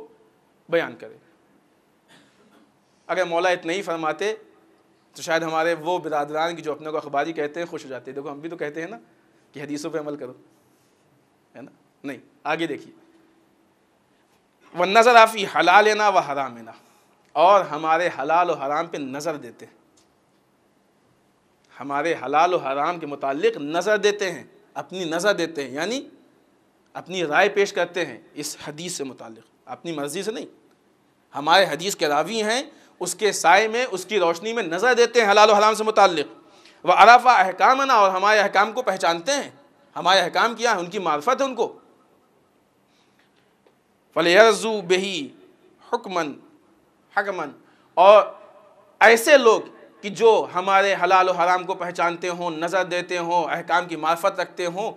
बयान करे अगर मौला इतना ही फरमाते तो शायद हमारे वो बिरादरान की जो अपने को अखबारी कहते हैं खुश हो जाते हैं देखो हम भी तो कहते हैं ना कि हदीसों पर अमल करो है ना नहीं आगे देखिए व नज़र आफ़ी ना व हराम ना और हमारे हलाल और हराम पे नज़र देते हैं हमारे हलाल और हराम के मुतालिक नज़र देते हैं अपनी नज़र देते हैं यानी अपनी राय पेश करते हैं इस हदीस से मुतल अपनी मर्ज़ी से नहीं हमारे हदीस के रावी हैं उसके साय में उसकी रोशनी में नज़र देते हैं हलाल हलाम से मुतल व अराफा अहकामना और हमारे अहकाम को पहचानते हैं हमारे अहकाम किया है उनकी मार्फत है उनको फलयजू बेही हुक्मन हकमन और ऐसे लोग कि जो हमारे हलाल हराम को पहचानते हों नज़र देते हों अहकाम की मार्फत रखते हों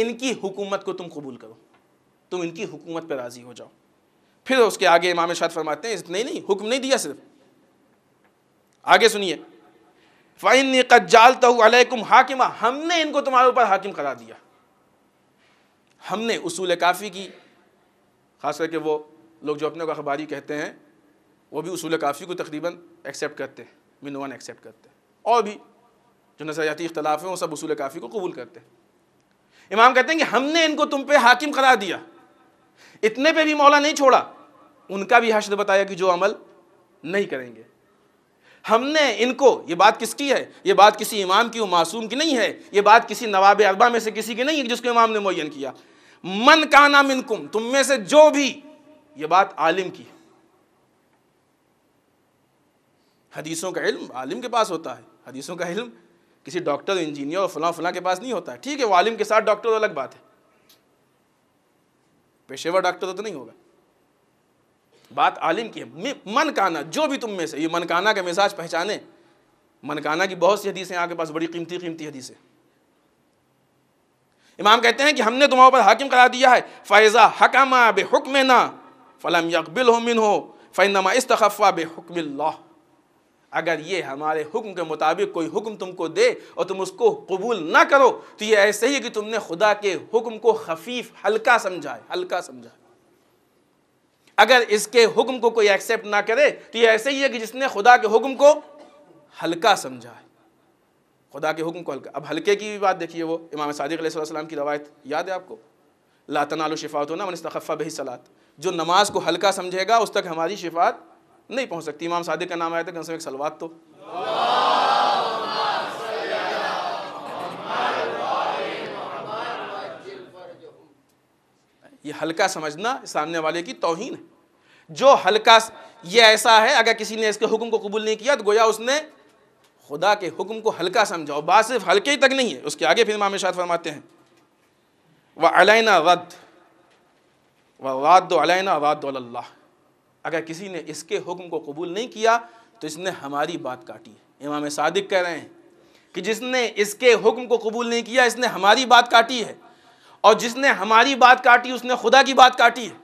इनकी हुकूमत को तुम कबूल करो तुम इनकी हुकूमत पर राज़ी हो जाओ फिर उसके आगे इमाम शाद फरमाते हैं इतने ही नहीं हुक्म नहीं दिया सिर्फ आगे सुनिए फाइन कज्जाल तहकुम हाकिमा हमने इनको तुम्हारे ऊपर हाकिम करा दिया हमने उसूल काफ़ी की ख़ास करके वो लोग जो अपने को अखबारी कहते हैं वो भी उसूल काफ़ी को तकरीबन एक्सेप्ट करते हैं मिनवान एक्सेप्ट करते हैं और भी जो नजरियाती इख्तलाफ हैं वो सब उसूल काफ़ी को कबूल करते हैं इमाम कहते हैं कि हमने इनको तुम पे हाकिम करा दिया इतने पे भी मौला नहीं छोड़ा उनका भी हशद बताया कि जो अमल नहीं करेंगे हमने इनको ये बात किसकी है ये बात किसी इमाम की मासूम की नहीं है ये बात किसी नवाब अरबा में से किसी की नहीं है जिसको इमाम ने मुन किया मन का नाम इनकुम तुम में से जो भी ये बात आलिम की है हदीसों का इल्म आलिम के पास होता है हदीसों का इल्म किसी डॉक्टर इंजीनियर और फलां फलां के पास नहीं होता है ठीक है वो के साथ डॉक्टर तो अलग बात है पेशेवर डॉक्टर तो नहीं होगा बात आलिम की है मन काना जो भी तुम में से ये मनकाना का मिजाज पहचाने मनकाना की बहुत सी हदीसें आपके पास बड़ी कीमती कीमती हदीसें इमाम कहते हैं कि हमने तुम्हारे ऊपर हाकिम करा दिया है फ़ैज़ा हकामा हुक्म ना फ़लम यकबिल हो मिन हो फ़ैनमा इस्तफ़ा बेहुकमिल्ला अगर ये हमारे हुक्म के मुताबिक कोई हुक्म तुमको दे और तुम उसको कबूल ना करो तो ये ऐसे ही कि तुमने खुदा के हुक्म को खफीफ हल्का समझाए हल्का समझाए अगर इसके हुक्म को कोई एक्सेप्ट ना करे तो ये ऐसे ही है कि जिसने खुदा के हुक्म को हल्का समझा है खुदा के हुक्म को हल्का अब हल्के की भी बात देखिए वो इमाम सादिक सलाम की रवायत याद है आपको लातनाल शिफात होना तखफा बही सलात जो नमाज को हल्का समझेगा उस तक हमारी शिफात नहीं पहुँच सकती इमाम सादिक का नाम आया था कम से एक सलवात तो ये हल्का समझना सामने वाले की तोहन है जो हल्का ये ऐसा है अगर किसी ने इसके हुक्म को कबूल नहीं किया तो गोया उसने खुदा के हुक्म को हल्का समझा और बात सिर्फ हल्के ही तक नहीं है उसके आगे फिर इमाम शाद फरमाते हैं व अलैना रद्द दो अलैना रद्द अल्लाह अगर किसी ने इसके हुक्म को कबूल नहीं किया तो इसने हमारी बात काटी है इमाम सादिक कह रहे हैं कि जिसने इसके हुक्म को कबूल नहीं किया इसने हमारी बात काटी है और जिसने हमारी बात काटी उसने खुदा की बात काटी है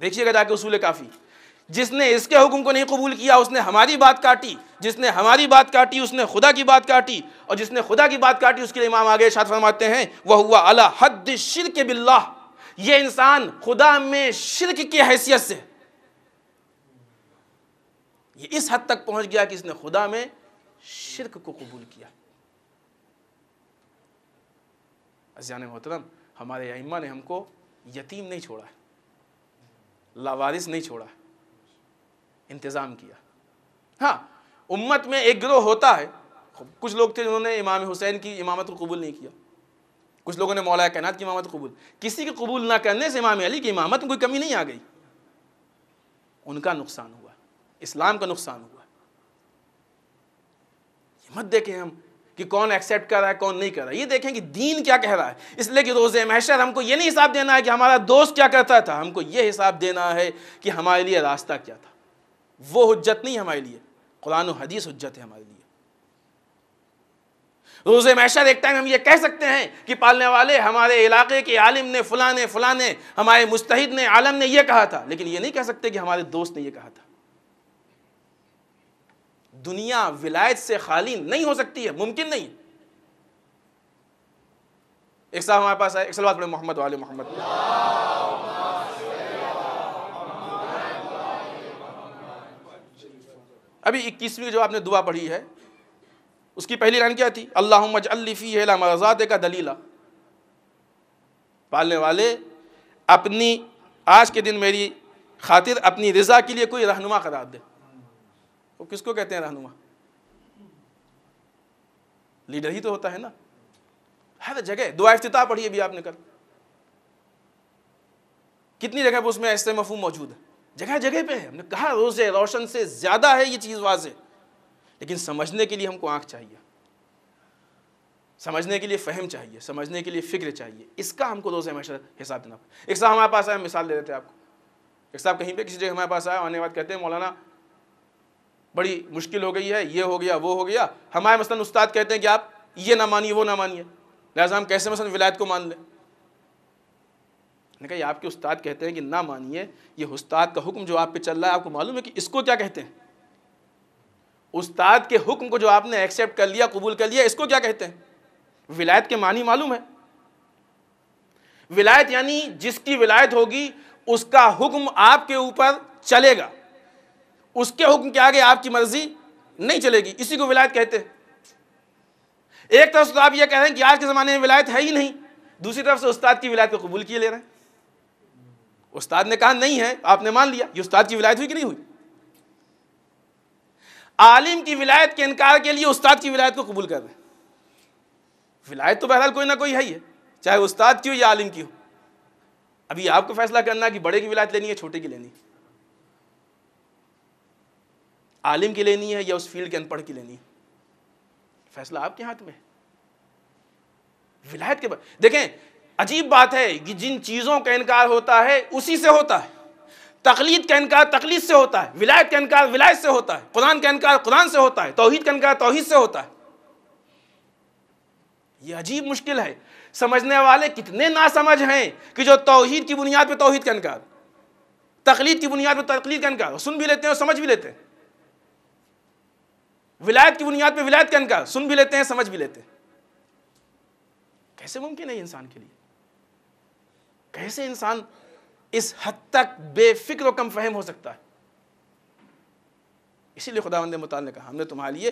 देखिएगा जाके उसूल काफ़ी जिसने इसके हुक्म को नहीं कबूल किया उसने हमारी बात काटी जिसने हमारी बात काटी उसने खुदा की बात काटी और जिसने खुदा की बात काटी उसके लिए इमाम आगे शाद फरमाते हैं वह हुआ अला हद शिरक बिल्ला ये इंसान खुदा में शिरक की हैसियत से ये इस हद तक पहुंच गया कि इसने खुदा में शिरक को कबूल किया अजान मोहतरम हमारे अम्मा ने हमको यतीम नहीं छोड़ा है लावारिस नहीं छोड़ा है इंतज़ाम किया हाँ उम्मत में एक ग्रोह होता है कुछ लोग थे जिन्होंने इमाम हुसैन की इमामत को कबूल नहीं किया कुछ लोगों ने मौलाया कैनात की इमामत कबूल किसी के कबूल ना करने से इमाम अली की इमामत में कोई कमी नहीं आ गई उनका नुकसान हुआ इस्लाम का नुकसान हुआ मत देखें हम कि कौन एक्सेप्ट कर रहा है कौन नहीं कर रहा है ये देखें कि दीन क्या कह रहा है इसलिए कि रोज़ महशर हमको ये नहीं हिसाब देना है कि हमारा दोस्त क्या करता था हमको ये हिसाब देना है कि हमारे लिए रास्ता क्या था वो हजत नहीं हमारे लिए कुरान हदीस हजत है हमारे लिए रोज़ महशर एक टाइम हम ये कह सकते हैं कि पालने वाले हमारे इलाके के आलिम ने फलाने फलाने हमारे मुस्तहिद ने आलम ने यह कहा था लेकिन ये नहीं कह सकते कि हमारे दोस्त ने यह कहा था दुनिया विलायत से खाली नहीं हो सकती है मुमकिन नहीं एक साहब हमारे पास आए एक सलवा पढ़े मोहम्मद वाले मोहम्मद अभी इक्कीसवीं जो आपने दुआ पढ़ी है उसकी पहली लाइन क्या थी अल्लाह मजल्लिफ़ी मजात का दलीला पालने वाले अपनी आज के दिन मेरी खातिर अपनी रज़ा के लिए कोई रहनुमा करार दे वो किसको कहते हैं रहनुमा लीडर ही तो होता है ना है तो जगह दुआ इफ्तिता पढ़ी अभी आपने कल कितनी जगह पर उसमें ऐसे मफूम मौजूद है जगह जगह पे है हमने कहा रोजे रोशन से ज़्यादा है ये चीज़ वाजे लेकिन समझने के लिए हमको आंख चाहिए समझने के लिए फहम चाहिए समझने के लिए फ़िक्र चाहिए इसका हमको रोज़ हमेशा हिसाब देना एक साहब हमारे पास आया मिसाल दे देते हैं आपको एक साहब कहीं पे किसी जगह हमारे पास आया आने बाद कहते हैं मौलाना बड़ी मुश्किल हो गई है ये हो गया वो हो गया हमारे मसलन उस्ताद कहते हैं कि आप ये ना मानिए वो ना मानिए लिहाजा हम कैसे मसलन विलायत को मान लें मैंने कहा आपके उस्ताद कहते हैं कि ना मानिए ये उस्ताद का हुक्म जो आप पे चल रहा है आपको मालूम है कि इसको क्या कहते हैं उस्ताद के हुक्म को जो आपने एक्सेप्ट कर लिया कबूल कर लिया इसको क्या कहते हैं विलायत के मानी मालूम है विलायत यानी जिसकी विलायत होगी उसका हुक्म आपके ऊपर चलेगा उसके हुक्म के आगे आपकी मर्जी नहीं चलेगी इसी को विलायत कहते हैं एक तरफ से तो आप यह कह रहे हैं कि आज के ज़माने में विलायत है ही नहीं दूसरी तरफ से उस्ताद की विलायत को कबूल किए ले रहे हैं उस्ताद ने कहा नहीं है आपने मान लिया ये उस्ताद की विलायत हुई कि नहीं हुई आलिम की विलायत के इनकार के लिए उस्ताद की विलायत को कबूल कर रहे हैं विलायत तो बहरहाल कोई ना कोई है ही है चाहे उस्ताद की हो या आलिम की हो अभी आपको फैसला करना है कि बड़े की विलायत लेनी है छोटे की लेनी है आलिम की लेनी है या उस फील्ड के अनपढ़ की लेनी है फैसला आपके हाथ में है विलायत के बाद देखें अजीब बात है कि जिन चीज़ों का इनकार होता है उसी से होता है तकलीद का इनकार तकलीद से होता है विलायत का इनकार विलायत से होता है कुरान का इनकार कुरान से होता है तोहहीद का इनकार तोहहीद से होता है यह अजीब मुश्किल है समझने वाले कितने नासमझ हैं कि जो तोहहीद की बुनियाद पर तोहहीद का इनकार तकलीद की बुनियाद पर तकलीद का इनकार सुन भी लेते हैं और समझ भी लेते हैं विलायत की बुनियाद पे विलायत का इनका सुन भी लेते हैं समझ भी लेते हैं कैसे मुमकिन है इंसान के लिए कैसे इंसान इस हद तक बेफिक्र कम फहम हो सकता है इसीलिए खुदावंद मुताल ने कहा हमने तुम्हारे लिए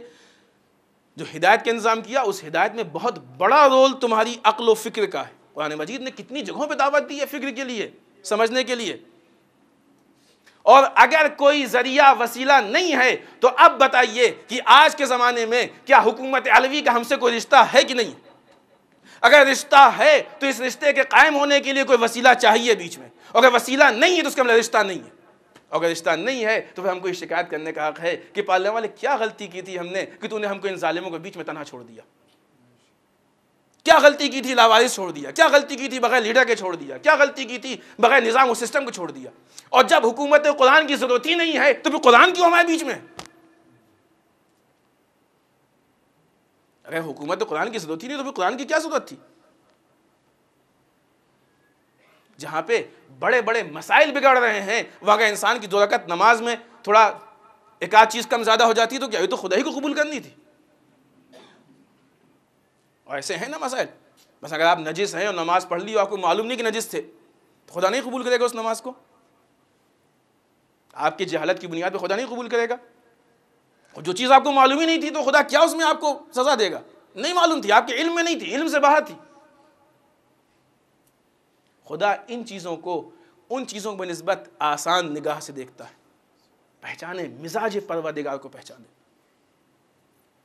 जो हिदायत का इंतजाम किया उस हिदायत में बहुत बड़ा रोल तुम्हारी अक्ल व फिक्र का है कुरान मजीद ने कितनी जगहों पर दावत दी है फिक्र के लिए समझने के लिए और अगर कोई ज़रिया वसीला नहीं है तो अब बताइए कि आज के ज़माने में क्या हुकूमत अलवी का हमसे कोई रिश्ता है कि नहीं अगर रिश्ता है तो इस रिश्ते के कायम होने के लिए कोई वसीला चाहिए बीच में अगर वसीला नहीं है तो उसका मतलब रिश्ता नहीं है अगर रिश्ता नहीं है तो फिर हमको ये शिकायत करने का हक है कि पालने वाले क्या गलती की थी हमने कि तूने हमको इन ालिमों के बीच में तना छोड़ दिया क्या गलती की थी लावारिस छोड़ दिया क्या गलती की थी बगैर लीडर के छोड़ दिया क्या गलती की थी बगैर निज़ाम और सिस्टम को छोड़ दिया और जब हुकूमत कुरान की ज़रूरत ही नहीं है तो फिर कुरान क्यों हमारे बीच में अरे हुकूमत कुरान की ज़रूरत ही नहीं तो फिर कुरान की क्या ज़रूरत थी जहां पे बड़े बड़े मसाइल बिगड़ रहे हैं वहां इंसान की दो रकत नमाज में थोड़ा एक आध चीज़ कम ज़्यादा हो जाती तो क्या तो खुदा ही को कबूल करनी थी और ऐसे हैं ना मसाइल बस अगर आप नजिस हैं और नमाज़ पढ़ ली और आपको मालूम नहीं कि नजिस थे तो खुदा नहीं कबूल करेगा उस नमाज को आपकी जहालत की बुनियाद पर खुदा नहीं कबूल करेगा और जो चीज़ आपको मालूम ही नहीं थी तो खुदा क्या उसमें आपको सज़ा देगा नहीं मालूम थी आपके इल्म में नहीं थी इल्म से बाहर थी खुदा इन चीज़ों को उन चीज़ों को बनस्बत आसान निगाह से देखता है पहचाने मिजाज परवा देगा को पहचाने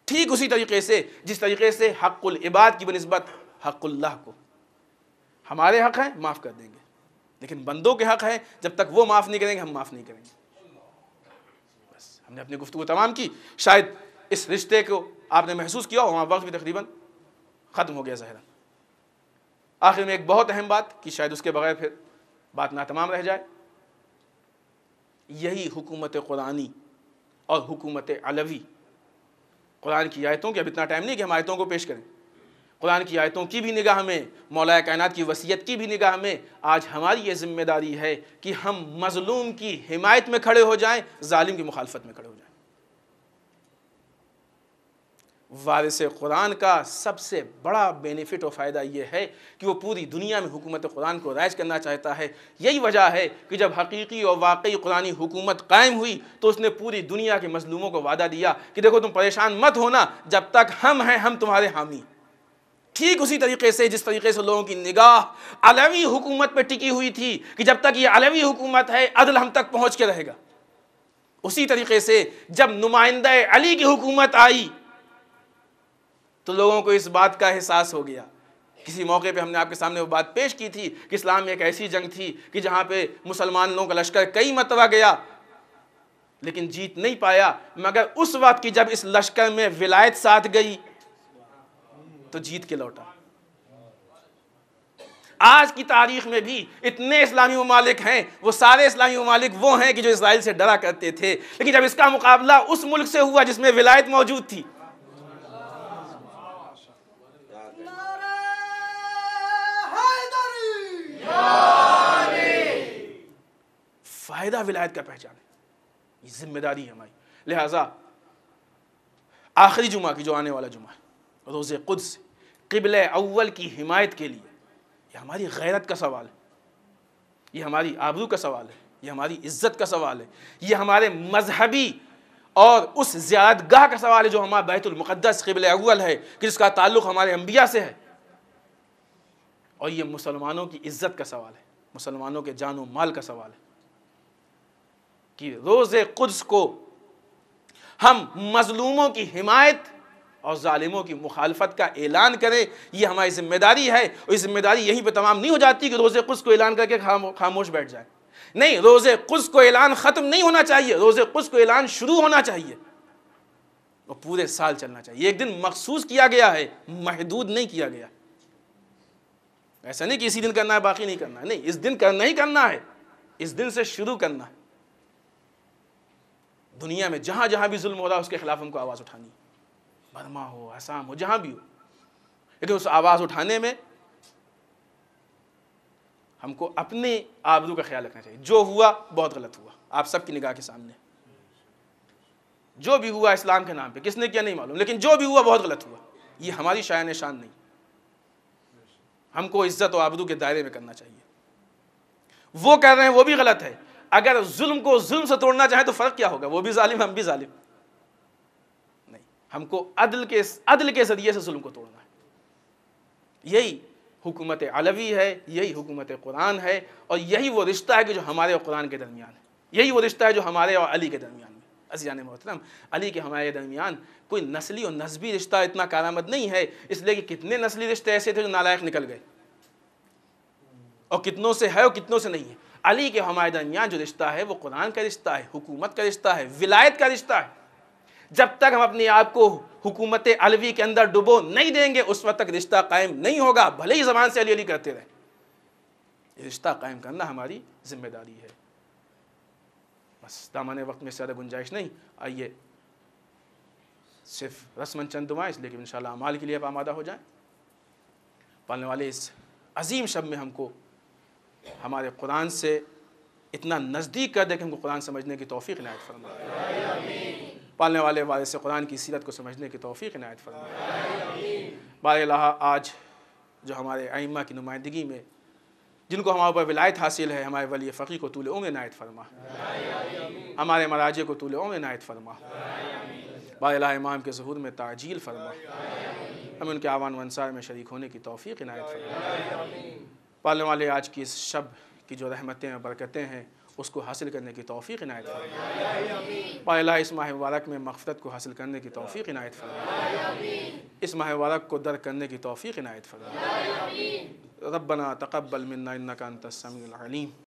ठीक उसी तरीके से जिस तरीके से हक़ुल इबाद की बनस्बत हक़ुल्लाह को हमारे हक़ हैं माफ़ कर देंगे लेकिन बंदों के हक़ हैं जब तक वो माफ़ नहीं करेंगे हम माफ़ नहीं करेंगे बस हमने अपनी गुफ्तु तमाम की शायद इस रिश्ते को आपने महसूस किया हमारा वक्त भी तकरीबन ख़त्म हो गया ज़ाहिर आखिर में एक बहुत अहम बात कि शायद उसके बगैर फिर बात ना तमाम रह जाए यही हुकूमत कुरानी और हुकूमत अलवी कुरान की आयतों के अब इतना टाइम नहीं कि हम आयतों को पेश करें कुरान की आयतों की भी निगाह में मौलाए कायनात की वसीयत की भी निगाह में आज हमारी ये ज़िम्मेदारी है कि हम मज़लूम की हिमायत में खड़े हो जाएं जालिम की मुखालफत में खड़े हो जाएं वारिस कुरान का सबसे बड़ा बेनिफिट और फ़ायदा ये है कि वो पूरी दुनिया में हुकूमत कुरान को राइज करना चाहता है यही वजह है कि जब हकीकी और वाकई कुरानी हुकूमत कायम हुई तो उसने पूरी दुनिया के मजलूमों को वादा दिया कि देखो तुम परेशान मत होना जब तक हम हैं हम तुम्हारे हामी ठीक उसी तरीके से जिस तरीके से लोगों की निगाह अलवी हुकूमत पर टिकी हुई थी कि जब तक ये अलवी हुकूमत है अदल हम तक पहुँच के रहेगा उसी तरीके से जब नुमाइंदा अली की हुकूमत आई तो लोगों को इस बात का एहसास हो गया किसी मौके पे हमने आपके सामने वो बात पेश की थी कि इस्लाम में एक ऐसी जंग थी कि जहाँ पे मुसलमान लोगों का लश्कर कई मतवा गया लेकिन जीत नहीं पाया मगर उस वक्त की जब इस लश्कर में विलायत साथ गई तो जीत के लौटा आज की तारीख में भी इतने इस्लामी ममालिक हैं वो सारे इस्लामी ममालिक वो हैं कि जो इसराइल से डरा करते थे लेकिन जब इसका मुकाबला उस मुल्क से हुआ जिसमें विलायत मौजूद थी फायदा विलायत का पहचान है ये जिम्मेदारी है हमारी लिहाजा आखिरी जुमा की जो आने वाला जुमा है खुद से किबल अव्वल की हिमायत के लिए यह हमारी गैरत का सवाल है ये हमारी आबरू का सवाल है ये हमारी इज्जत का सवाल है ये हमारे मजहबी और उस ज्यादगाह का सवाल है जो हमारा बैतुलमक़दस किबल अव्वल है कि जिसका ताल्लुक़ हमारे अम्बिया से है और ये मुसलमानों की इज्जत का सवाल है मुसलमानों के जानो माल का सवाल है कि रोज़ कुद्स को हम मजलूमों की हिमायत और ालिमों की मुखालफत का ऐलान करें ये हमारी जिम्मेदारी है और जिम्मेदारी यहीं पर तमाम नहीं हो जाती कि रोज़ कुस को ऐलान करके खामोश बैठ जाए नहीं रोज़ कुस को ऐलान ख़त्म नहीं होना चाहिए रोज़ कुस को ऐलान शुरू होना चाहिए और पूरे साल चलना चाहिए एक दिन मखसूस किया गया है महदूद नहीं किया गया है ऐसा नहीं कि इसी दिन करना है बाकी नहीं करना है नहीं इस दिन करना ही करना है इस दिन से शुरू करना है दुनिया में जहाँ जहाँ भी जुल्म हो रहा है उसके खिलाफ हमको आवाज़ उठानी बर्मा हो आसाम हो जहाँ भी हो लेकिन उस आवाज़ उठाने में हमको अपने आबरू का ख्याल रखना चाहिए जो हुआ बहुत गलत हुआ आप सबकी निगाह के सामने जो भी हुआ इस्लाम के नाम पे किसने किया नहीं मालूम लेकिन जो भी हुआ बहुत गलत हुआ ये हमारी शायन शान नहीं हमको इज्जत और आबदू के दायरे में करना चाहिए वो कह रहे हैं वो भी गलत है अगर जुल्म को जुल्म से तोड़ना चाहे तो फ़र्क क्या होगा वो भी जालिम हम भी जालिम नहीं हमको अदल के अदल के ज़रिए से जुल्म को तोड़ना है यही हुकूमत अलवी है यही हुकूमत कुरान है और यही वो रिश्ता है कि जो हमारे और कुरान के दरमियान है यही वो रिश्ता है जो हमारे और अली के दरमियान अजीज़ान मोहतरम अली के हमारे दरमियान कोई नस्ली और नस्बी रिश्ता इतना कारामद नहीं है इसलिए कि कितने नस्ली रिश्ते ऐसे थे जो नालायक निकल गए और कितनों से है और कितनों से नहीं है अली के हमारे दरमियान जो रिश्ता है वो कुरान का रिश्ता है हुकूमत का रिश्ता है विलायत का रिश्ता है जब तक हम अपने आप को हुकूमत अलवी के अंदर डुबो नहीं देंगे उस वक्त तक रिश्ता कायम नहीं होगा भले ही जबान से अली अली करते रहे रिश्ता कायम करना हमारी जिम्मेदारी है बस दामान वक्त में ज़्यादा गुंजाइश नहीं आइए सिर्फ रस्मन चंद दुआएँ लेकिन इन शाल के लिए आप आमादा हो जाए पालने वाले इस अजीम शब में हमको हमारे कुरान से इतना नज़दीक कर दे कि हमको कुरान समझने की तोफ़ी इनायत फरमाए पालने वाले वाले से कुरान की सीरत को समझने की तोफ़ी इनायत फरमाए बार आज जो हमारे आइमा की नुमाइंदगी में जिनको हमारे ऊपर विलायत हासिल है हमारे वली फ़कीर को तूल उम्र नायत फरमा हमारे मराजे को तूल उम्र नायत फरमा बाला इमाम के जहूर में ताजील फरमा हमें उनके आवान वंसार में शरीक होने की तोफ़ी इनायत फरमा पालने वाले आज की इस शब की जो रहमतें और बरकतें हैं उसको हासिल करने की तोफ़ी इनायत फरमा बाला इस माह मुबारक में मफफरत को हासिल करने की तोफ़ी इनायत फरमा इस माह मुबारक को दर करने की तोफ़ी इनायत फरमा रबना तकबल मन्ना का तस्मीम